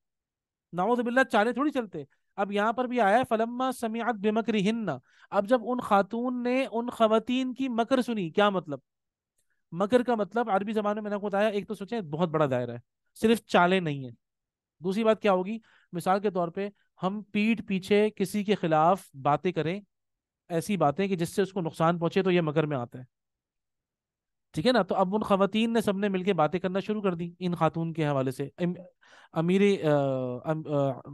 नाउदबिल्ला चाले थोड़ी चलते अब यहाँ पर भी आया है फलम्मा समियात बेमकर अब जब उन खातून ने उन खातन की मकर सुनी क्या मतलब मकर का मतलब अरबी जबान में मैंने आपको बताया एक तो सोचे बहुत बड़ा दायरा है सिर्फ चालें नहीं है दूसरी बात क्या होगी मिसाल के तौर पे हम पीठ पीछे किसी के खिलाफ बातें करें ऐसी बातें कि जिससे उसको नुकसान पहुंचे तो ये मकर में आता है ठीक है ना तो अब उन खातन ने सबने मिलकर बातें करना शुरू कर दी इन खातून के हवाले से अमीर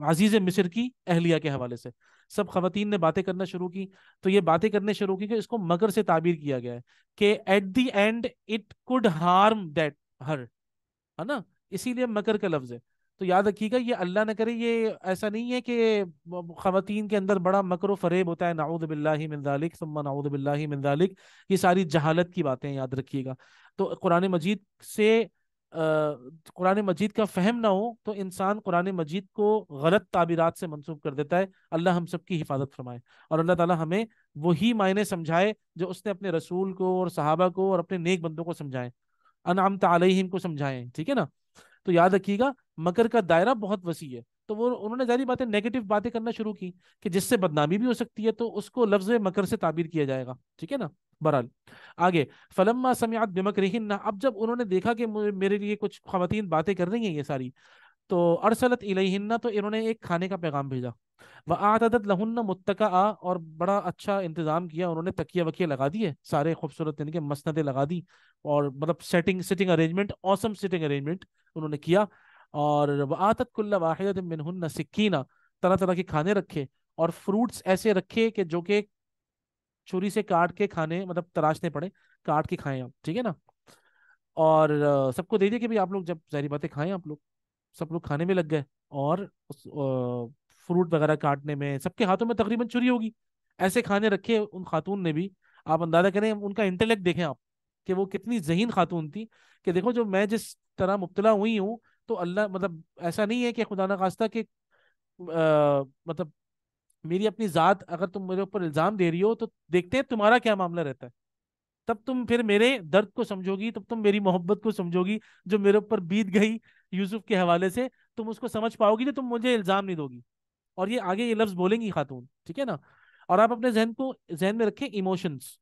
अजीज मिसर की अहलिया के हवाले से सब खातन ने बातें करना शुरू की तो ये बातें करने शुरू की कि इसको मगर से ताबीर किया गया है कि at the end it could harm that हर है ना इसीलिए मकर का लफ्ज है तो याद रखिएगा ये अल्लाह न करे ये ऐसा नहीं है कि ख़वातीन के अंदर बड़ा मकर फरेब होता है नाउद बिल्लाक मिनदालिक सम्मा नाउद ये सारी जहालत की बातें याद रखिएगा तो कुरान मजीद से कुरान मजीद का फहम ना हो तो इंसान कुरान मजीद को गलत ताबीरत से मनसूब कर देता है अल्लाह हम सब की हिफाजत फरमाए और अल्लाह ताला हमें वही मायने समझाए जो उसने अपने रसूल को और सहाबा को और अपने नेक बंदों को समझाएं अनाम तलम को समझाएं ठीक है ना तो याद रखिएगा मकर का दायरा बहुत वसी है तो वो उन्होंने जारी बातें नेगेटिव बातें करना शुरू की कि जिससे बदनामी भी हो सकती है तो उसको लफ्ज मकर से ताबीर किया जाएगा ठीक है ना बहरहाल आगे फलम्मा समयात बिमक रहीन अब जब उन्होंने देखा कि मेरे लिए कुछ खातन बातें कर रही हैं ये सारी तो अरसलत इलेहिन्ना तो इन्होंने एक खाने का पैगाम भेजा व आतदत लहुन्ना मुतका और बड़ा अच्छा इंतजाम किया उन्होंने तकिया वकिया लगा दिए सारे खूबसूरत यानी कि लगा दी और मतलब setting sitting arrangement awesome sitting arrangement उन्होंने किया और आतत कुल्ला वाहिद मिनहन सिक्कीना तरह तरह के खाने रखे और फ्रूट्स ऐसे रखे कि जो कि छुरी से काट के खाने मतलब तराशने पड़े काट के खाएं आप ठीक है ना और सबको दे दिए कि भाई आप लोग जब जहरी बातें खाएं आप लोग सब लोग खाने में लग गए और उस, आ, फ्रूट वगैरह काटने में सबके हाथों में तकरीबन छुरी होगी ऐसे खाने रखे उन खातून ने भी आप अंदाजा करें उनका इंटेलेक्ट देखें आप कि वो कितनी जहीन खातून थी कि देखो जो मैं जिस तरह मुबतला हुई हूँ तो अल्लाह मतलब ऐसा नहीं है कि खुदा ना खास्ता कि मतलब मेरी अपनी ज़ात अगर तुम मेरे ऊपर इल्ज़ाम दे रही हो तो देखते हैं तुम्हारा क्या मामला रहता है तब तुम फिर मेरे दर्द को समझोगी तब तुम मेरी मोहब्बत को समझोगी जो मेरे ऊपर बीत गई यूसुफ के हवाले से तुम उसको समझ पाओगी तो तुम मुझे इल्ज़ाम नहीं दोगी और ये आगे ये लफ्ज़ बोलेंगी खातून ठीक है ना और आप अपने जहन को जहन में रखें इमोशंस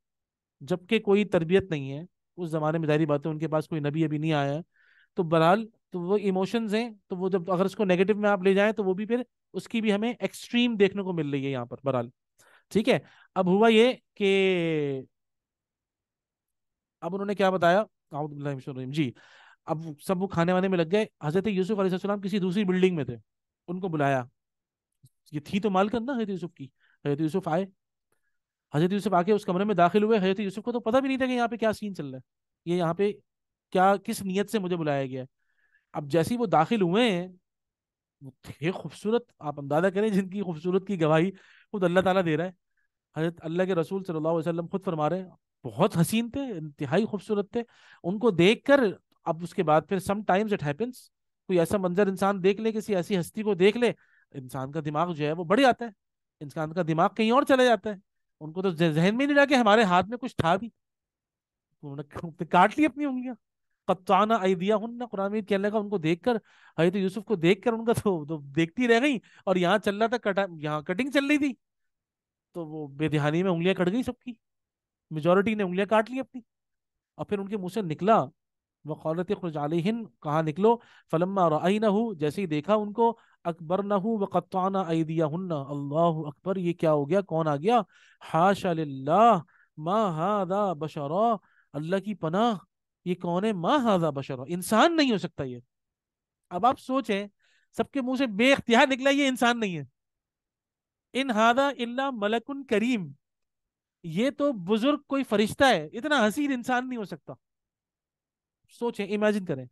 जबकि कोई तरबियत नहीं है उस ज़माने में जारी बात है उनके पास कोई नबी अभी नहीं आया है तो बहरहाल तो वो इमोशंस हैं तो वो जब अगर उसको नेगेटिव में आप ले जाएं तो वो भी फिर उसकी भी हमें एक्सट्रीम देखने को मिल रही है यहाँ पर बहरहाल ठीक है अब हुआ ये कि अब उन्होंने क्या बताया जी अब सब वो खाने वाने में लग गए हजरत यूसुफ अलैहिस्सलाम किसी दूसरी बिल्डिंग में थे उनको बुलाया ये थी तो मालकन ना हजरत यूसुफ की हजरत यूसुफ आए हजरत यूसुफ आके उस कमरे में दाखिल हुए हजरत यूसुफ को तो पता भी नहीं था कि यहाँ पे क्या सीन चल रहा है ये यहाँ पे क्या किस नीयत से मुझे बुलाया गया है अब जैसे ही वो दाखिल हुए हैं वो थे खूबसूरत आप अंदाजा करें जिनकी खूबसूरत की गवाही खुद अल्लाह ताला दे रहा है हजरत अल्लाह के रसूल सल्लल्लाहु अलैहि वसल्लम खुद फरमा रहे हैं बहुत हसीन थे इंतहाई खूबसूरत थे उनको देख कर अब उसके बाद फिर सम टाइम्स इट हैपन्स कोई ऐसा मंजर इंसान देख ले किसी ऐसी हस्ती को देख ले इंसान का दिमाग जो है वो बढ़ जाता है इंसान का दिमाग कहीं और चला जाता है उनको तो जहन में नहीं रहा कि हमारे हाथ में कुछ था भी उन्होंने काट ली अपनी उंगलियां कत्ताना आइदिया हन्ना कुरान में कहने का उनको देखकर हजरत तो यूसुफ को देखकर उनका तो, तो देखती रह गई और यहाँ चल रहा था कटा यहाँ कटिंग चल रही थी तो वो बेदहानी में उंगलियां कट गई सबकी मेजोरिटी ने उंगलियां काट ली अपनी और फिर उनके मुंह से निकला वकौलत खुरजालहिन कहा निकलो फलम्मा और न हो जैसे ही देखा उनको अकबर न हो वक़ाना दिया हन्ना अल्लाह अकबर ये क्या हो गया कौन आ गया हाशा माँ हादा बशरा अल्लाह की पनाह ये कौन है माँ हाजा बशर इंसान नहीं हो सकता ये अब आप सोचें सबके मुंह से बेख्तियार निकला ये इंसान नहीं है इन हादा इल्ला मलकुन करीम ये तो बुजुर्ग कोई फरिश्ता है इतना हसीन इंसान नहीं हो सकता सोचें इमेजिन करें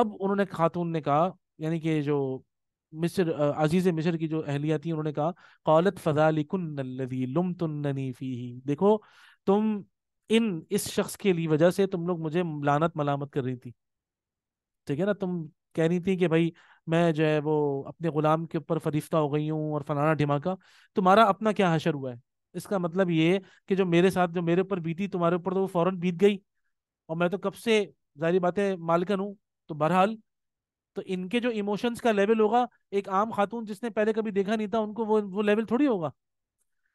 अब उन्होंने खातून ने कहा यानी कि जो मिस्र अजीज़ मिस्र की जो अहलिया थी उन्होंने कहा कौलत फ़जालिकुन्नदी लुम तुन्ननी फ़ी देखो तुम इन इस शख्स के लिए वजह से तुम लोग मुझे लानत मलामत कर रही थी ठीक है ना तुम कह रही थी कि भाई मैं जो है वो अपने गुलाम के ऊपर फरिश्ता हो गई हूँ और फलाना ढिमाका तुम्हारा अपना क्या हशर हुआ है इसका मतलब ये है कि जो मेरे साथ जो मेरे ऊपर बीती तुम्हारे ऊपर तो वो फ़ौरन बीत गई और मैं तो कब से जारी बातें मालकन हूँ तो बहरहाल तो इनके जो इमोशंस का लेवल होगा एक आम खातून जिसने पहले कभी देखा नहीं था उनको वो वो लेवल थोड़ी होगा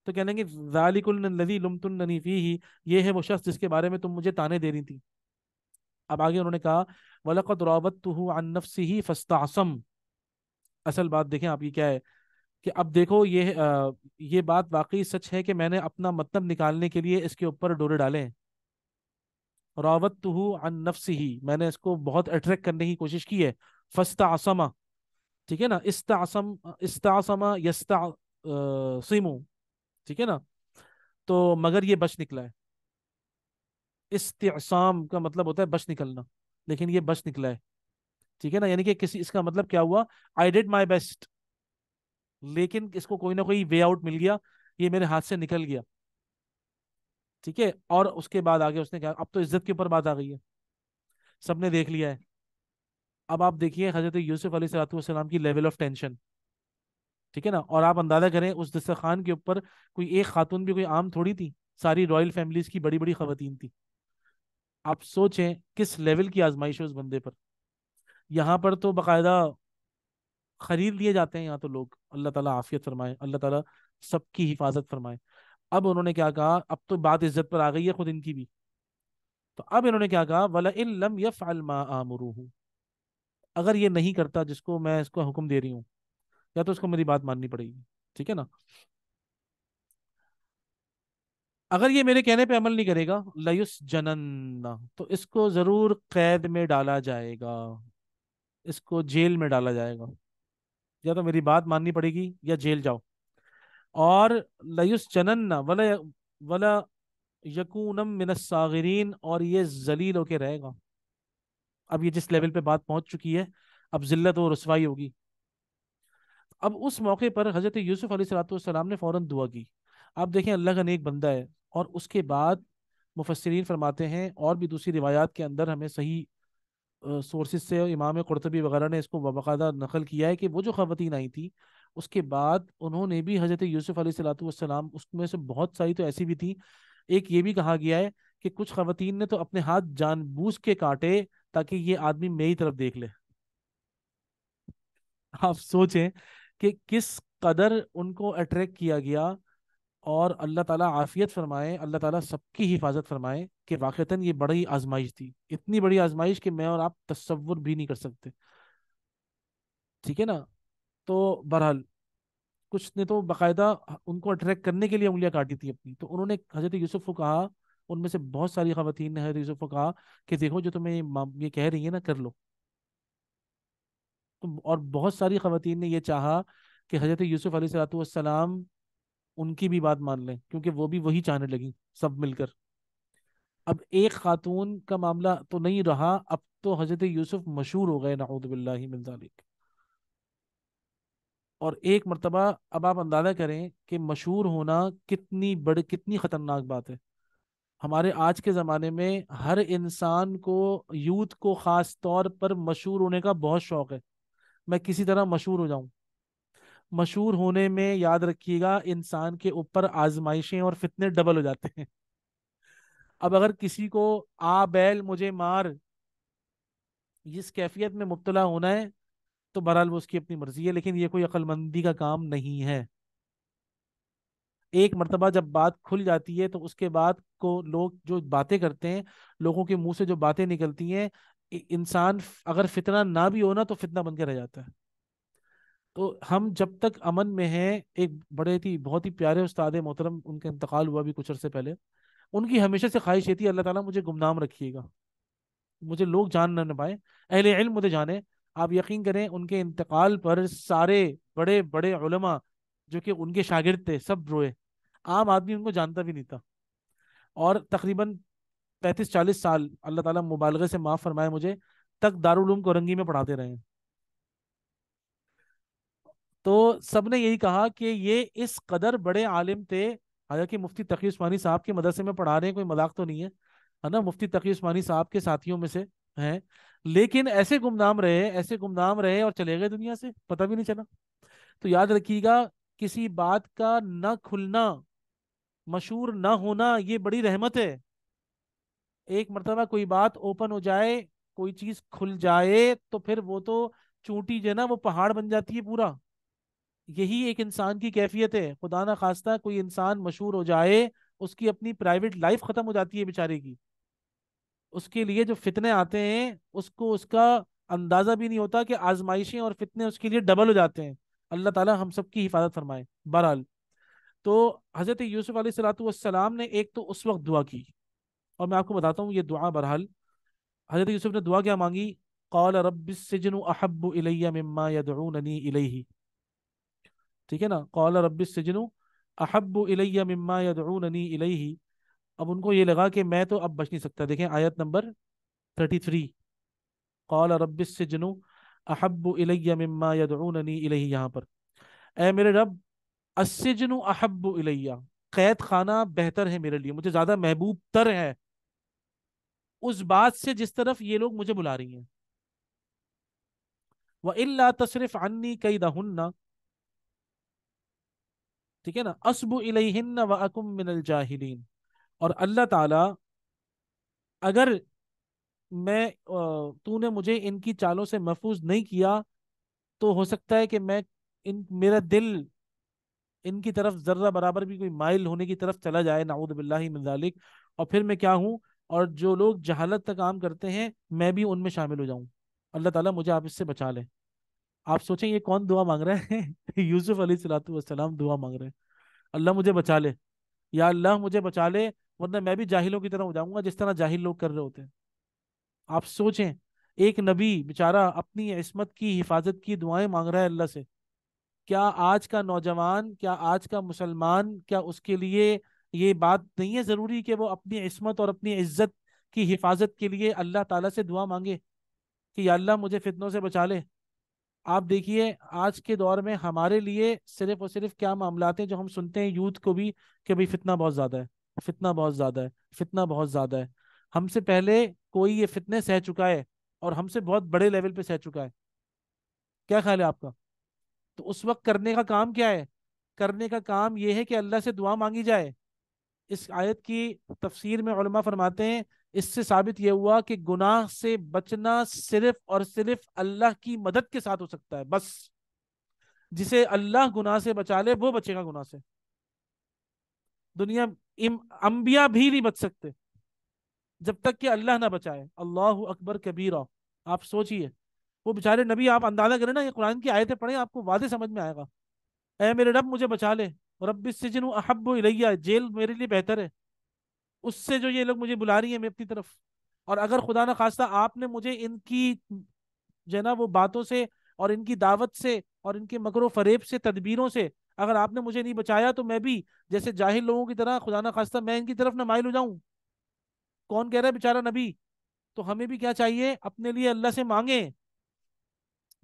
तो कह लेंगे जालिकुल्लजी लुमतुन्ननी फी ही ये है वो शख्स जिसके बारे में तुम मुझे ताने दे रही थी अब आगे उन्होंने कहा वलकत रौबत तो अनफसी ही फस्तासम असल बात देखें आपकी क्या है कि अब देखो ये आ, ये बात वाकई सच है कि मैंने अपना मतलब निकालने के लिए इसके ऊपर डोरे डाले रावत तो अन नफ्स ही मैंने इसको बहुत अट्रैक्ट करने की कोशिश की है फस्ता आसमा ठीक है ना इस्तासम इस्तासमा यस्ता सिमू ठीक है ना तो मगर ये बच निकला है इस्तेसाम का मतलब होता है बच निकलना लेकिन ये बच निकला है ठीक है ना यानी कि किसी इसका मतलब क्या हुआ आई डिड माई बेस्ट लेकिन इसको कोई ना कोई वे आउट मिल गया ये मेरे हाथ से निकल गया ठीक है और उसके बाद आगे उसने क्या अब तो इज्जत के ऊपर बात आ गई है सबने देख लिया है अब आप देखिए हजरत यूसुफ अली सलाम की लेवल ऑफ टेंशन ठीक है ना और आप अंदाजा करें उस दस्तरखान के ऊपर कोई एक खातून भी कोई आम थोड़ी थी सारी रॉयल फैमिलीज की बड़ी बड़ी खातन थी आप सोचें किस लेवल की आजमाइश है उस बंदे पर यहाँ पर तो बाकायदा खरीद लिए जाते हैं यहाँ तो लोग अल्लाह ताला आफियत फरमाए अल्लाह ताला सबकी हिफाजत फरमाए अब उन्होंने क्या कहा अब तो बात इज्जत पर आ गई है खुद इनकी भी तो अब इन्होंने क्या कहा वला इलम यफ़ आमरू अगर ये नहीं करता जिसको मैं इसको हुक्म दे रही हूँ या तो उसको मेरी बात माननी पड़ेगी ठीक है ना अगर ये मेरे कहने पे अमल नहीं करेगा लयुस जनन तो इसको जरूर कैद में डाला जाएगा इसको जेल में डाला जाएगा या तो मेरी बात माननी पड़ेगी या जेल जाओ और लयुस जनन वला वला यकूनम मिनसागरीन और ये जलील होके रहेगा अब ये जिस लेवल पे बात पहुंच चुकी है अब जिल्लत और रसवाई होगी अब उस मौके पर हजरत यूसुफ सलाम ने फ़ौरन दुआ की आप देखें अल्लाह का नेक बंदा है और उसके बाद मुफसरीन फरमाते हैं और भी दूसरी रिवायात के अंदर हमें सही सोर्सेज से इमाम कुरतबी वगैरह ने इसको बाकायदा नकल किया है कि वो जो ख़वान आई थी उसके बाद उन्होंने भी हज़रत यूसुफ सलाम उसमें से बहुत सारी तो ऐसी भी थी एक ये भी कहा गया है कि कुछ ख़वान ने तो अपने हाथ जानबूझ के काटे ताकि ये आदमी मेरी तरफ देख ले आप सोचें कि किस कदर उनको अट्रैक्ट किया गया और अल्लाह ताला आफ़ियत फरमाए अल्लाह ताला सबकी हिफाजत फरमाए कि वाक़ता ये बड़ी आजमाइश थी इतनी बड़ी आजमाइश कि मैं और आप तस्वुर भी नहीं कर सकते ठीक है ना तो बहरहाल कुछ ने तो बाकायदा उनको अट्रैक्ट करने के लिए उंगलियाँ काटी थी अपनी तो उन्होंने हज़रत यूसुफ को कहा उनमें से बहुत सारी खवतिन ने हज़रत यूसुफ को कहा कि देखो जो तुम्हें ये कह रही है ना कर लो तो और बहुत सारी खवतिन ने यह चाहा कि हजरत यूसुफ सलाम उनकी भी बात मान लें क्योंकि वो भी वही चाहने लगी सब मिलकर अब एक खातून का मामला तो नहीं रहा अब तो हजरत यूसुफ मशहूर हो गए नाउदबिल्लिक और एक मरतबा अब आप अंदाज़ा करें कि मशहूर होना कितनी बड़ कितनी ख़तरनाक बात है हमारे आज के ज़माने में हर इंसान को यूथ को ख़ास तौर पर मशहूर होने का बहुत शौक़ है मैं किसी तरह मशहूर हो जाऊं मशहूर होने में याद रखिएगा इंसान के ऊपर आजमाइशें और फितने डबल हो जाते हैं अब अगर किसी को आ बैल मुझे मार जिस कैफियत में मुबतला होना है तो बहरहाल वो उसकी अपनी मर्जी है लेकिन ये कोई अकलमंदी का काम नहीं है एक मरतबा जब बात खुल जाती है तो उसके बाद को लोग जो बातें करते हैं लोगों के मुंह से जो बातें निकलती हैं इंसान अगर फितना ना भी हो ना तो फितना बन के रह जाता है तो हम जब तक अमन में हैं एक बड़े थी बहुत ही प्यारे उस्ताद मोहतरम उनका इंतकाल हुआ भी कुछ अर्से पहले उनकी हमेशा से ख्वाहिश ये थी अल्लाह ताला मुझे गुमनाम रखिएगा मुझे लोग जान न पाए अहल इल्म मुझे जाने आप यकीन करें उनके इंतकाल पर सारे बड़े बड़े उलमा जो कि उनके शागिर्द थे सब रोए आम आदमी उनको जानता भी नहीं था और तकरीबन पैंतीस चालीस साल अल्लाह ताला मुबालगे से माफ़ फरमाए मुझे तक दारुलूम कोरंगी में पढ़ाते रहे तो सबने यही कहा कि ये इस कदर बड़े आलिम थे हालांकि मुफ्ती तकी उस्मानी साहब के मदरसे में पढ़ा रहे हैं कोई मजाक तो नहीं है है ना मुफ्ती तकी उस्मानी साहब के साथियों में से हैं लेकिन ऐसे गुमनाम रहे ऐसे गुमनाम रहे और चले गए दुनिया से पता भी नहीं चला तो याद रखिएगा किसी बात का न खुलना मशहूर ना होना ये बड़ी रहमत है एक मरतबा कोई बात ओपन हो जाए कोई चीज खुल जाए तो फिर वो तो चूंटी जो है ना वो पहाड़ बन जाती है पूरा यही एक इंसान की कैफियत है खुदा ना खास्ता कोई इंसान मशहूर हो जाए उसकी अपनी प्राइवेट लाइफ खत्म हो जाती है बेचारे की उसके लिए जो फितने आते हैं उसको उसका अंदाजा भी नहीं होता कि आजमाइशें और फितने उसके लिए डबल हो जाते हैं अल्लाह ताला हम सब की हिफाजत फरमाए बहरहाल तो हज़रत यूसुफ वसलाम ने एक तो उस वक्त दुआ की और मैं आपको बताता हूँ ये दुआ बरहाल हजरत यूसुफ ने दुआ क्या मांगी कौल रबिसजन अहब इलैया मम्मा यदनी इलही ठीक है ना कौल रबिसजन अहब इलैया मम्मा अब उनको ये लगा कि मैं तो अब बच नहीं सकता देखें आयत नंबर थर्टी थ्री कौल रबिसजन अहब इलैया मम्मा यदनी यहाँ पर ए मेरे रब अस्जन अहब इलैया कैद खाना बेहतर है मेरे लिए मुझे ज़्यादा महबूब तर है उस बात से जिस तरफ ये लोग मुझे बुला रही हैं वह इल्ला तशरफ अन्नी कई दहुन्ना ठीक है ना असबु इलेहिन्न व अकुम मिनल जाहिलीन और अल्लाह ताला अगर मैं तूने मुझे इनकी चालों से महफूज नहीं किया तो हो सकता है कि मैं इन मेरा दिल इनकी तरफ ज़र्रा बराबर भी कोई माइल होने की तरफ चला जाए नाउद और फिर मैं क्या हूँ और जो लोग जहालत का काम करते हैं मैं भी उनमें शामिल हो जाऊँ अल्लाह ताला मुझे आप इससे बचा लें आप सोचें ये कौन दुआ मांग रहा है यूसुफ अली सलातम दुआ मांग रहे हैं अल्लाह मुझे बचा ले या अल्लाह मुझे बचा ले वरना मैं भी जाहिलों की तरह हो जाऊंगा जिस तरह जाहिल लोग कर रहे होते हैं आप सोचें एक नबी बेचारा अपनी इसमत की हिफाजत की दुआएं मांग रहा है अल्लाह से क्या आज का नौजवान क्या आज का मुसलमान क्या उसके लिए ये बात नहीं है ज़रूरी कि वो अपनी इसमत और अपनी इज्जत की हिफाजत के लिए अल्लाह ताला से दुआ मांगे कि अल्लाह मुझे फितनों से बचा ले आप देखिए आज के दौर में हमारे लिए सिर्फ और सिर्फ क्या मामला हैं जो हम सुनते हैं यूथ को भी कि भाई फितना बहुत ज़्यादा है फितना बहुत ज़्यादा है फितना बहुत ज़्यादा है हमसे पहले कोई ये फितने सह चुका है और हमसे बहुत बड़े लेवल पे सह चुका है क्या ख्याल है आपका तो उस वक्त करने का काम क्या है करने का काम ये है कि अल्लाह से दुआ मांगी जाए इस आयत की तफसीर में उलमा फरमाते हैं इससे साबित यह हुआ कि गुनाह से बचना सिर्फ और सिर्फ अल्लाह की मदद के साथ हो सकता है बस जिसे अल्लाह गुनाह से बचा ले वो बचेगा गुनाह से दुनिया अम्बिया भी नहीं बच सकते जब तक कि अल्लाह ना बचाए अल्लाह अकबर कबीरा आप सोचिए वो बेचारे नबी आप अंदाजा करें ना ये कुरान की आयतें पढ़ें आपको वादे समझ में आएगा ए मेरे रब मुझे बचा ले रब्बी सिजन अहब इलैया जेल मेरे लिए बेहतर है उससे जो ये लोग मुझे बुला रही हैं मैं अपनी तरफ और अगर खुदा न खास्ता आपने मुझे इनकी जो है ना वो बातों से और इनकी दावत से और इनके मकर फरेब से तदबीरों से अगर आपने मुझे नहीं बचाया तो मैं भी जैसे जाहिर लोगों की तरह खुदा ना खास्ता मैं इनकी तरफ ना मायल हो जाऊँ कौन कह रहा है बेचारा नबी तो हमें भी क्या चाहिए अपने लिए अल्लाह से मांगे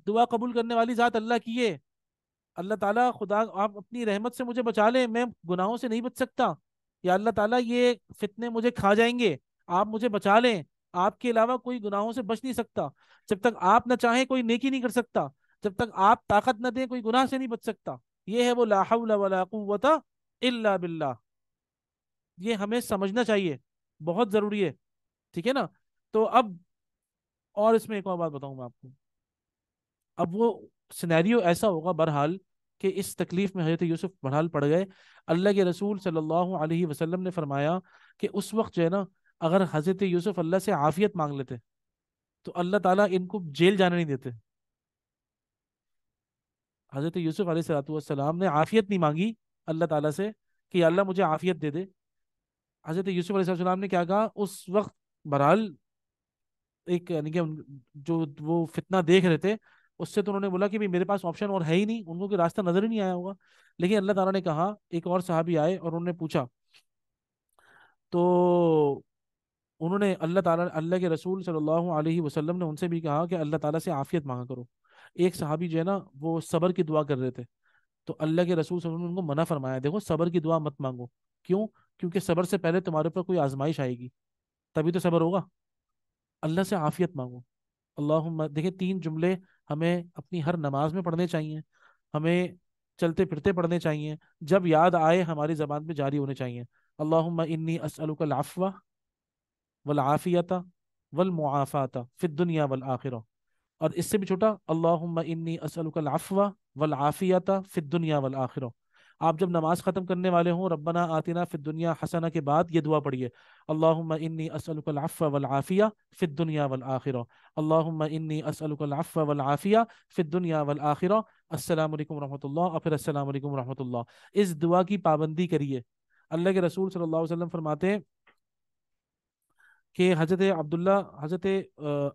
दुआ कबूल करने वाली ज़ात अल्लाह की है अल्लाह ताला खुदा आप अपनी रहमत से मुझे बचा लें मैं गुनाहों से नहीं बच सकता या अल्लाह ताला ये फितने मुझे खा जाएंगे आप मुझे बचा लें आपके अलावा कोई गुनाहों से बच नहीं सकता जब तक आप ना चाहें कोई नेकी नहीं कर सकता जब तक आप ताकत ना दें कोई गुनाह से नहीं बच सकता ये है वो लाहौलावता इल्ला बिल्ला ये हमें समझना चाहिए बहुत ज़रूरी है ठीक है ना तो अब और इसमें एक और बात बताऊँ मैं आपको अब वो सिनेरियो ऐसा होगा बहरहाल कि इस तकलीफ में हजरत यूसुफ बढ़ाल पड़ गए अल्लाह के रसूल सल्लल्लाहु अलैहि वसल्लम ने फरमाया कि उस वक्त जो है ना अगर हजरत यूसुफ अल्लाह से आफियत मांग लेते तो अल्लाह ताला इनको जेल जाने नहीं देते हजरत यूसुफ सलाम ने आफियत नहीं मांगी अल्लाह ताला से कि अल्लाह मुझे आफियत दे दे हजरत यूसुफ सलाम ने क्या कहा उस वक्त बहरहाल एक यानी कि जो वो फितना देख रहे थे उससे तो उन्होंने बोला कि भाई मेरे पास ऑप्शन और है ही नहीं उनको कोई रास्ता नजर ही नहीं आया होगा लेकिन अल्लाह ताला ने कहा एक और साहबी आए और उन्होंने पूछा तो उन्होंने अल्लाह ताला अल्लाह के रसूल सल्लल्लाहु अलैहि वसल्लम ने उनसे भी कहा कि अल्लाह ताला से आफियत मांगा करो एक साहबी जो है ना वो सबर की दुआ कर रहे थे तो अल्लाह के रसूल ने उनको मना फरमाया देखो सबर की दुआ मत मांगो क्यों क्योंकि सबर से पहले तुम्हारे ऊपर कोई आजमाइश आएगी तभी तो सबर होगा अल्लाह से आफियत मांगो अल्लाह देखे तीन जुमले हमें अपनी हर नमाज में पढ़ने चाहिए हमें चलते फिरते पढ़ने चाहिए जब याद आए हमारी ज़बान में जारी होने चाहिए अल्लाह इन्नी असलफ़ा वलमुआफ़ाता फिर दुनिया वल आखिर और इससे भी छोटा अल्लाह इन्नी असलफ़ा वलाफ़ियता फिर दुनिया वल आखिरों आप जब नमाज ख़त्म करने वाले हों रबना आतिना फिर दुनिया हसना के बाद ये दुआ पढ़िए अल्लाम इन्नी असलफ़ वलाफ़िया फिर दुनिया वल आखिर अल्लाम इन्नी असलफ़ वलाफ़िया फिर दुनिया वल आखिर अल्लाम वरहमल और फिर अल्लाम वरहमल इस दुआ की पाबंदी करिए अल्लाह के रसूल सल्ला वसम फरमाते हैं कि हज़रत अब्दुल्ला हज़रत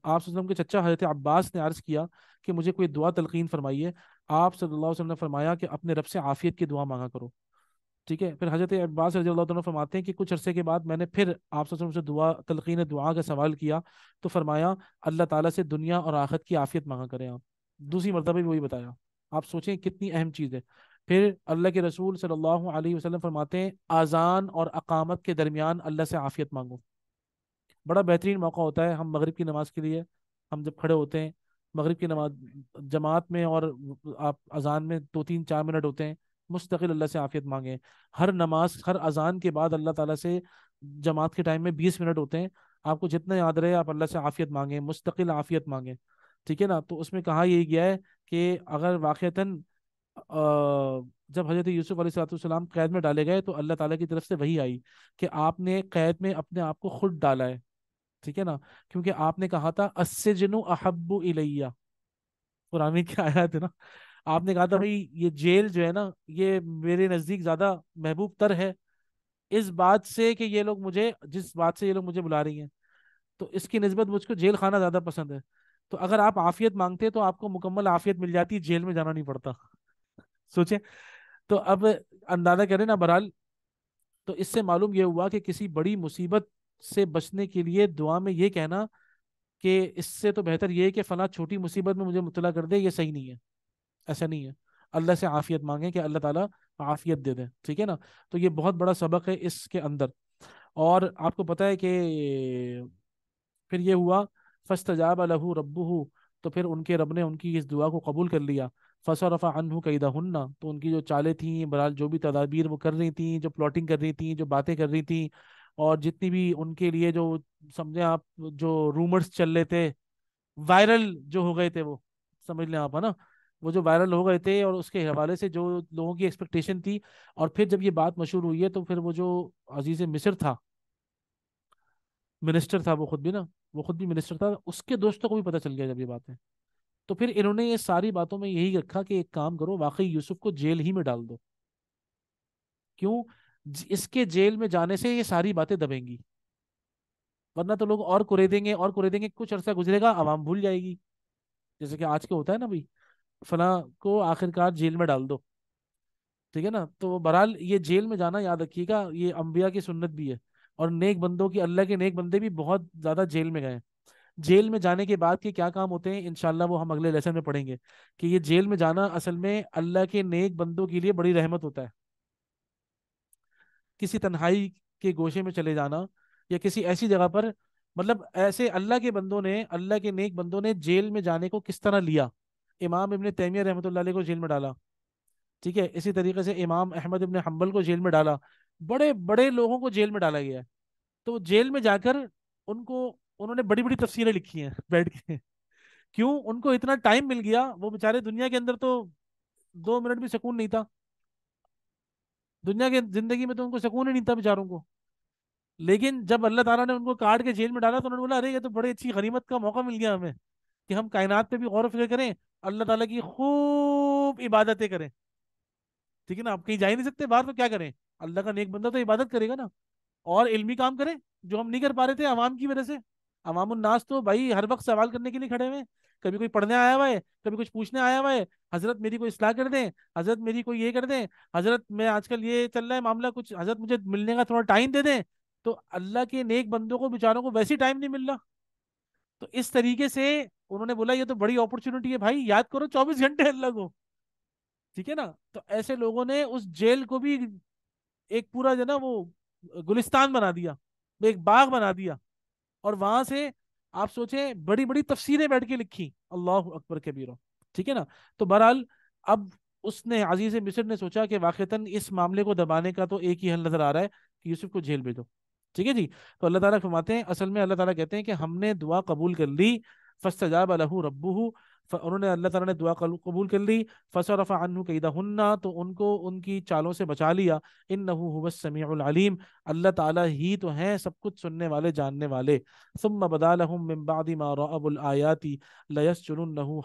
आप के चचा हज़रत अब्बास ने अर्ज़ किया कि मुझे कोई दुआ तलकिन फरमाइए आप सल्लल्लाहु अलैहि वसल्लम ने फरमाया कि अपने रब से आफियत की दुआ मांगा करो ठीक है फिर हजरत अब्बास रजी अल्लाह फरमाते हैं कि कुछ अरसे के बाद मैंने फिर आप से दुआ तलकिन दुआ का सवाल किया तो फरमाया अल्लाह ताला से दुनिया और आखिरत की आफियत मांगा करें आप दूसरी मरतबा भी वही बताया आप सोचें कितनी अहम चीज़ है फिर अल्लाह के रसूल सल्लल्लाहु अलैहि वसल्लम फरमाते हैं आज़ान और अकामत के दरमियान अल्लाह से आफियत मांगो बड़ा बेहतरीन मौका होता है हम मगरब की नमाज़ के लिए हम जब खड़े होते हैं मगरब की नमाज जमात में और आप अजान में दो तीन चार मिनट होते हैं मुस्तकिल अल्लाह से आफियत मांगें हर नमाज हर अजान के बाद अल्लाह ताला से जमात के टाइम में बीस मिनट होते हैं आपको जितना याद रहे आप अल्लाह से आफियत मांगें मुस्तकिल आफियत मांगें ठीक है ना तो उसमें कहा यही गया है कि अगर वाक़ता जब हजरत यूसुफ सलाम कैद में डाले गए तो अल्लाह ताली की तरफ से वही आई कि आपने कैद में अपने आप को खुद डाला है ठीक है ना क्योंकि आपने कहा था अस्से जिनु अहब्बू इलैया कुरानी की आया है ना आपने कहा था हाँ। भाई ये जेल जो है ना ये मेरे नज़दीक ज़्यादा महबूब तर है इस बात से कि ये लोग मुझे जिस बात से ये लोग मुझे बुला रही हैं तो इसकी नस्बत मुझको जेल खाना ज़्यादा पसंद है तो अगर आप आफियत मांगते तो आपको मुकम्मल आफियत मिल जाती जेल में जाना नहीं पड़ता सोचे तो अब अंदाजा करें ना बहरहाल तो इससे मालूम यह हुआ कि किसी बड़ी मुसीबत से बचने के लिए दुआ में ये कहना कि इससे तो बेहतर ये है कि फ़ला छोटी मुसीबत में मुझे मुतला कर दे ये सही नहीं है ऐसा नहीं है अल्लाह से आफ़ियत मांगे कि अल्लाह ताला आफ़ियत दे दें ठीक है ना तो ये बहुत बड़ा सबक है इसके अंदर और आपको पता है कि फिर ये हुआ फस्तजाब अलहू रबू तो फिर उनके रब ने उनकी इस दुआ को कबूल कर लिया फसरफ़ा अनहु कैदा हन्ना तो उनकी जो चालें थी बहरहाल जो भी तदाबीर वो कर रही थी जो प्लॉटिंग कर रही थी जो बातें कर रही थी और जितनी भी उनके लिए जो समझे आप जो रूमर्स चल रहे थे वायरल जो हो गए थे वो समझ लें आप है ना वो जो वायरल हो गए थे और उसके हवाले से जो लोगों की एक्सपेक्टेशन थी और फिर जब ये बात मशहूर हुई है तो फिर वो जो अजीज मिस्र था मिनिस्टर था वो खुद भी ना वो खुद भी मिनिस्टर था उसके दोस्तों को भी पता चल गया जब ये बातें तो फिर इन्होंने ये सारी बातों में यही रखा कि एक काम करो वाकई यूसुफ को जेल ही में डाल दो क्यों इसके जेल में जाने से ये सारी बातें दबेंगी वरना तो लोग और कुरे देंगे और कुरे देंगे कुछ अर्सा गुजरेगा आवाम भूल जाएगी जैसे कि आज के होता है ना भाई फला को आखिरकार जेल में डाल दो ठीक है ना तो बहरहाल ये जेल में जाना याद रखिएगा ये अम्बिया की सुन्नत भी है और नेक बंदों की अल्लाह के नेक बंदे भी बहुत ज़्यादा जेल में गए जेल में जाने के बाद के क्या काम होते हैं इनशाला वो हम अगले लेसन में पढ़ेंगे कि ये जेल में जाना असल में अल्लाह के नेक बंदों के लिए बड़ी रहमत होता है किसी तन्हाई के गोशे में चले जाना या किसी ऐसी जगह पर मतलब ऐसे अल्लाह के बंदों ने अल्लाह के नेक बंदों ने जेल में जाने को किस तरह लिया इमाम इबन तैमिया रहमत को जेल में डाला ठीक है इसी तरीके से इमाम अहमद इबन हम्बल को जेल में डाला बड़े बड़े लोगों को जेल में डाला गया है तो जेल में जाकर उनको उन्होंने बड़ी बड़ी तफसीरें लिखी हैं बैठ के क्यों उनको इतना टाइम मिल गया वो बेचारे दुनिया के अंदर तो दो मिनट भी सुकून नहीं था दुनिया के जिंदगी में तो उनको सुकून ही नहीं था बेचारों को लेकिन जब अल्लाह ताला ने उनको काट के जेल में डाला तो उन्होंने बोला अरे ये तो बड़ी अच्छी गनीमत का मौका मिल गया हमें कि हम कायनात पे भी गौर फिक्र करें अल्लाह ताला की खूब इबादतें करें ठीक है ना आप कहीं जा ही नहीं सकते बाहर तो क्या करें अल्लाह का नेक बंदा तो इबादत करेगा ना और इल्मी काम करें जो हम नहीं कर पा रहे थे आवाम की वजह से उन्नास तो भाई हर वक्त सवाल करने के लिए खड़े हुए कभी कोई पढ़ने आया हुआ है कभी कुछ पूछने आया हुआ है हजरत मेरी कोई इसलाह कर दें हजरत मेरी कोई ये कर दें हजरत मैं आजकल ये चल रहा है मामला कुछ हजरत मुझे मिलने का थोड़ा टाइम दे दें तो अल्लाह के नेक बंदों को बेचारों को वैसे टाइम नहीं मिल रहा तो इस तरीके से उन्होंने बोला ये तो बड़ी अपॉर्चुनिटी है भाई याद करो चौबीस घंटे अल्लाह को ठीक है ना तो ऐसे लोगों ने उस जेल को भी एक पूरा जो ना वो गुलिस्तान बना दिया एक बाग बना दिया और वहां से आप सोचें बड़ी बड़ी तफसीरें बैठ के लिखी अल्लाह अकबर कबीरों ठीक है ना तो बहरहाल अब उसने अजीज मिसर ने सोचा कि वाकता इस मामले को दबाने का तो एक ही हल नजर आ रहा है कि यूसुफ को जेल भेजो ठीक है जी तो अल्लाह ताला फरमाते हैं असल में अल्लाह ताला कहते हैं कि हमने दुआ कबूल कर ली फस्तजाब अलहू रबू उन्होंने अल्लाह तला ने दुआ कबूल कर ली फसरफ़ा अनु कैदा तो उनको उनकी चालों से बचा लिया इन नबसमीम अल्लाह ताला ही तो हैं सब कुछ सुनने वाले जानने वाले सुम बदालबादमायाती लयसचुलनहू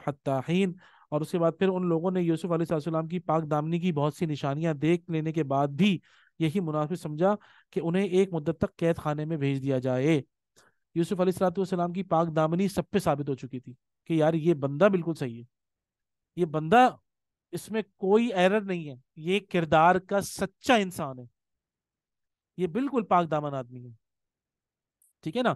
और उसके बाद फिर उन लोगों ने यूसुफ अलैहिस्सलाम की पाक दामनी की बहुत सी निशानियां देख लेने के बाद भी यही मुनाफिक समझा कि उन्हें एक मुद्दत तक कैद खाने में भेज दिया जाए यूसुफ अलैहिस्सलाम की पाक दामनी सब पे साबित हो चुकी थी कि यार ये बंदा बिल्कुल सही है ये बंदा इसमें कोई एरर नहीं है ये किरदार का सच्चा इंसान है ये बिल्कुल पाक दामन आदमी है ठीक है ना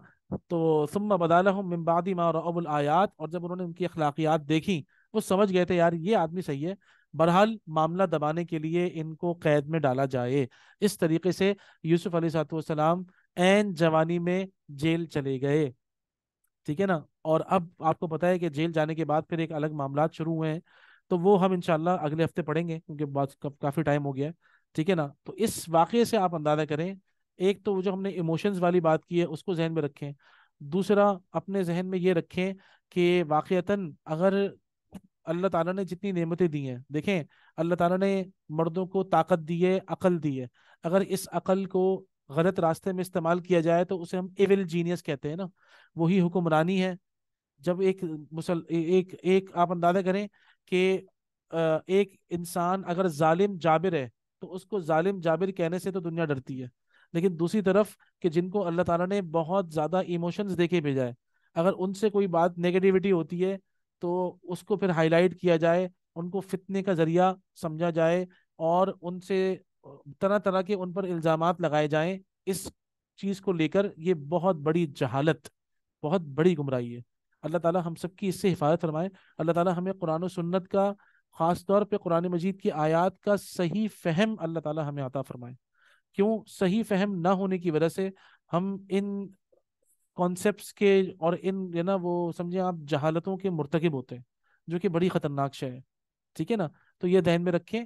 तो सुम्मा बदाला मिम्बादी अबुल आयात और जब उन्होंने उनकी अखलाकियात देखी वो समझ गए थे यार ये आदमी सही है बहरहाल मामला दबाने के लिए इनको कैद में डाला जाए इस तरीके से यूसुफ अली सलाम एन जवानी में जेल चले गए ठीक है ना और अब आपको पता है कि जेल जाने के बाद फिर एक अलग मामला शुरू हुए हैं तो वो हम इनशाला अगले हफ्ते पढ़ेंगे क्योंकि बात का, काफ़ी टाइम हो गया ठीक है ना तो इस वाक़े से आप अंदाज़ा करें एक तो जो हमने इमोशंस वाली बात की है उसको जहन में रखें दूसरा अपने जहन में ये रखें कि वाक़ता अगर अल्लाह ताला ने जितनी नेमतें दी हैं देखें अल्लाह ताला ने मर्दों को ताकत दी है अकल दी है अगर इस अकल को गलत रास्ते में इस्तेमाल किया जाए तो उसे हम एविल जीनियस कहते हैं ना वही हुक्मरानी है जब एक मुसल एक एक आप अंदाजा करें कि एक इंसान अगर जालिम जाबिर है तो उसको जालिम जाबिर कहने से तो दुनिया डरती है लेकिन दूसरी तरफ कि जिनको अल्लाह ताला ने बहुत ज़्यादा इमोशंस देके भेजा है अगर उनसे कोई बात नेगेटिविटी होती है तो उसको फिर हाईलाइट किया जाए उनको फितने का ज़रिया समझा जाए और उनसे तरह तरह के उन पर इल्ज़ाम लगाए जाएँ इस चीज़ को लेकर ये बहुत बड़ी जहालत बहुत बड़ी गुमराही है अल्लाह ताला हम सबकी इससे हिफाजत फरमाए अल्लाह ताला हमें कुरान सुन्नत का ख़ास तौर पे कुरान मजीद की आयात का सही फ़हम अल्लाह ताला हमें आता फरमाए क्यों सही फ़हम ना होने की वजह से हम इन कॉन्सेप्ट के और इन है ना वो समझें आप जहालतों के मरतकब होते हैं जो कि बड़ी ख़तरनाक शय है ठीक है ना तो ये ध्यान में रखें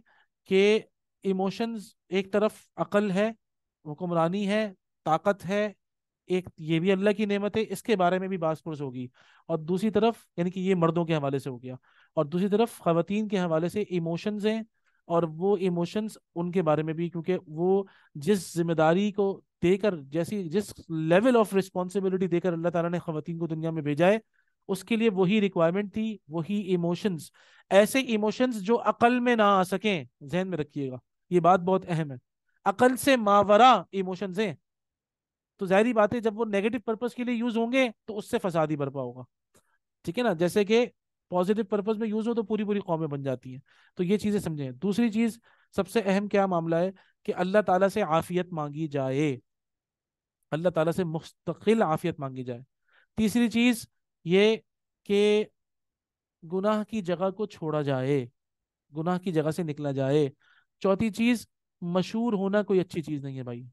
कि इमोशंस एक तरफ अकल है हुक्मरानी है ताकत है एक ये भी अल्लाह की नेमत है इसके बारे में भी बासपुरस होगी और दूसरी तरफ यानी कि ये मर्दों के हवाले से हो गया और दूसरी तरफ खातन के हवाले से इमोशंस हैं और वो इमोशंस उनके बारे में भी क्योंकि वो जिस जिम्मेदारी को देकर जैसी जिस लेवल ऑफ रिस्पॉन्सिबिलिटी देकर अल्लाह ताला ने खातन को दुनिया में भेजा है उसके लिए वही रिक्वायरमेंट थी वही इमोशंस ऐसे इमोशंस जो अकल में ना आ सकें जहन में रखिएगा ये बात बहुत अहम है अकल से मावरा इमोशंस हैं तो जाहिर बात है जब वो नेगेटिव पर्पज के लिए यूज होंगे तो उससे फसाद ही बरपा होगा ठीक है ना जैसे कि पॉजिटिव पर्पज में यूज हो तो पूरी पूरी कौमें बन जाती हैं तो ये चीजें समझें दूसरी चीज सबसे अहम क्या मामला है कि अल्लाह ताला से आफियत मांगी जाए अल्लाह ताला से मुस्तकिल आफियत मांगी जाए तीसरी चीज ये कि गुनाह की जगह को छोड़ा जाए गुनाह की जगह से निकला जाए चौथी चीज मशहूर होना कोई अच्छी चीज नहीं है भाई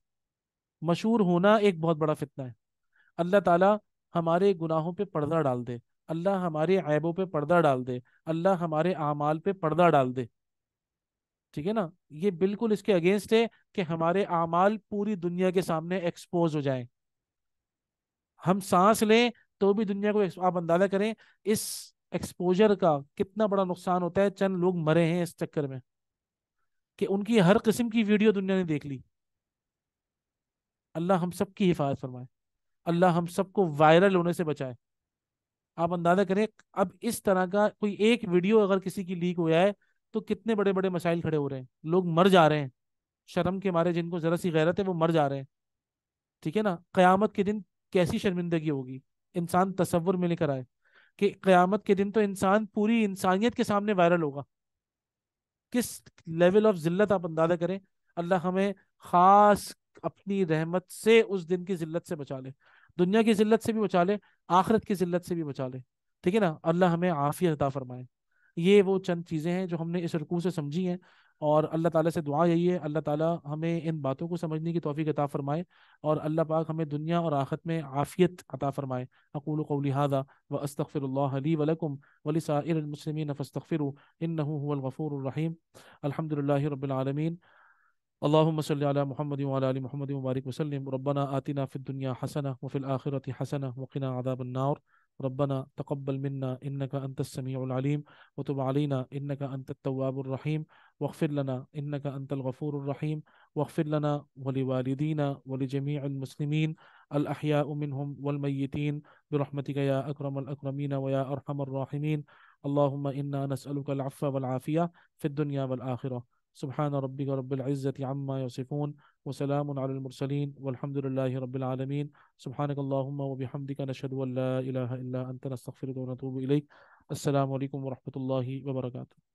मशहूर होना एक बहुत बड़ा फितना है अल्लाह ताला हमारे गुनाहों पे पर्दा डाल दे अल्लाह हमारे ऐबों पे पर्दा डाल दे अल्लाह हमारे अमाल पे पर्दा डाल दे ठीक है ना ये बिल्कुल इसके अगेंस्ट है कि हमारे अमाल पूरी दुनिया के सामने एक्सपोज हो जाए हम सांस लें तो भी दुनिया को आप अंदाजा करें इस एक्सपोजर का कितना बड़ा नुकसान होता है चंद लोग मरे हैं इस चक्कर में कि उनकी हर किस्म की वीडियो दुनिया ने देख ली अल्लाह हम सब की हिफाजत फरमाए अल्लाह हम सबको वायरल होने से बचाए आप अंदाज़ा करें अब इस तरह का कोई एक वीडियो अगर किसी की लीक हो जाए तो कितने बड़े बड़े मसाइल खड़े हो रहे हैं लोग मर जा रहे हैं शर्म के मारे जिनको ज़रा सी गैरत है वो मर जा रहे हैं ठीक है ना क़यामत के दिन कैसी शर्मिंदगी होगी इंसान तस्वुर में लेकर आए कि क़यामत के दिन तो इंसान पूरी इंसानियत के सामने वायरल होगा किस लेवल ऑफ ज़िल्लत आप अंदाज़ा करें अल्लाह हमें ख़ास अपनी रहमत से उस दिन की जिल्लत से बचा ले दुनिया की जिल्लत से भी बचा ले आखरत की जिल्लत से भी बचा ले ठीक है ना अल्लाह हमें आफियत अता फरमाए ये वो चंद चीज़ें हैं जो हमने इस रुकू से समझी हैं और अल्लाह ताला से दुआ यही है अल्लाह ताला हमें इन बातों को समझने की तोफ़ी अता फ़रमाए और अल्लाह पाक हमें दुनिया और आखत में आफ़ियत अता फ़रमाए अकूल हादा व अस्तफ़िरली वलकम वलिसाइलमसलिमिन फ़स्तफ़िर इन नफ़ूररहीम अलहमदिल्ला रबालमीन اللهم صل على محمد وعلى ال محمد وبارك وسلم ربنا آتنا في الدنيا حسنة وفي الآخرة حسنة وقنا عذاب النار ربنا تقبل منا إنك أنت السميع العليم وتب علينا إنك أنت التواب الرحيم واغفر لنا إنك أنت الغفور الرحيم واغفر لنا ولوالدينا ولجميع المسلمين الأحياء منهم والميتين برحمتك يا أكرم الأكرمين ويا أرحم الراحمين اللهم إنا نسألك العفو والعافية في الدنيا والآخرة سبحان ربك رب العزة عما يصفون وسلام على المرسلين والحمد لله رب العالمين سبحانك اللهم وبحمدك نشهد أن لا إله إلا أنت نستغفرك ونتوب إليك السلام عليكم ورحمة الله وبركاته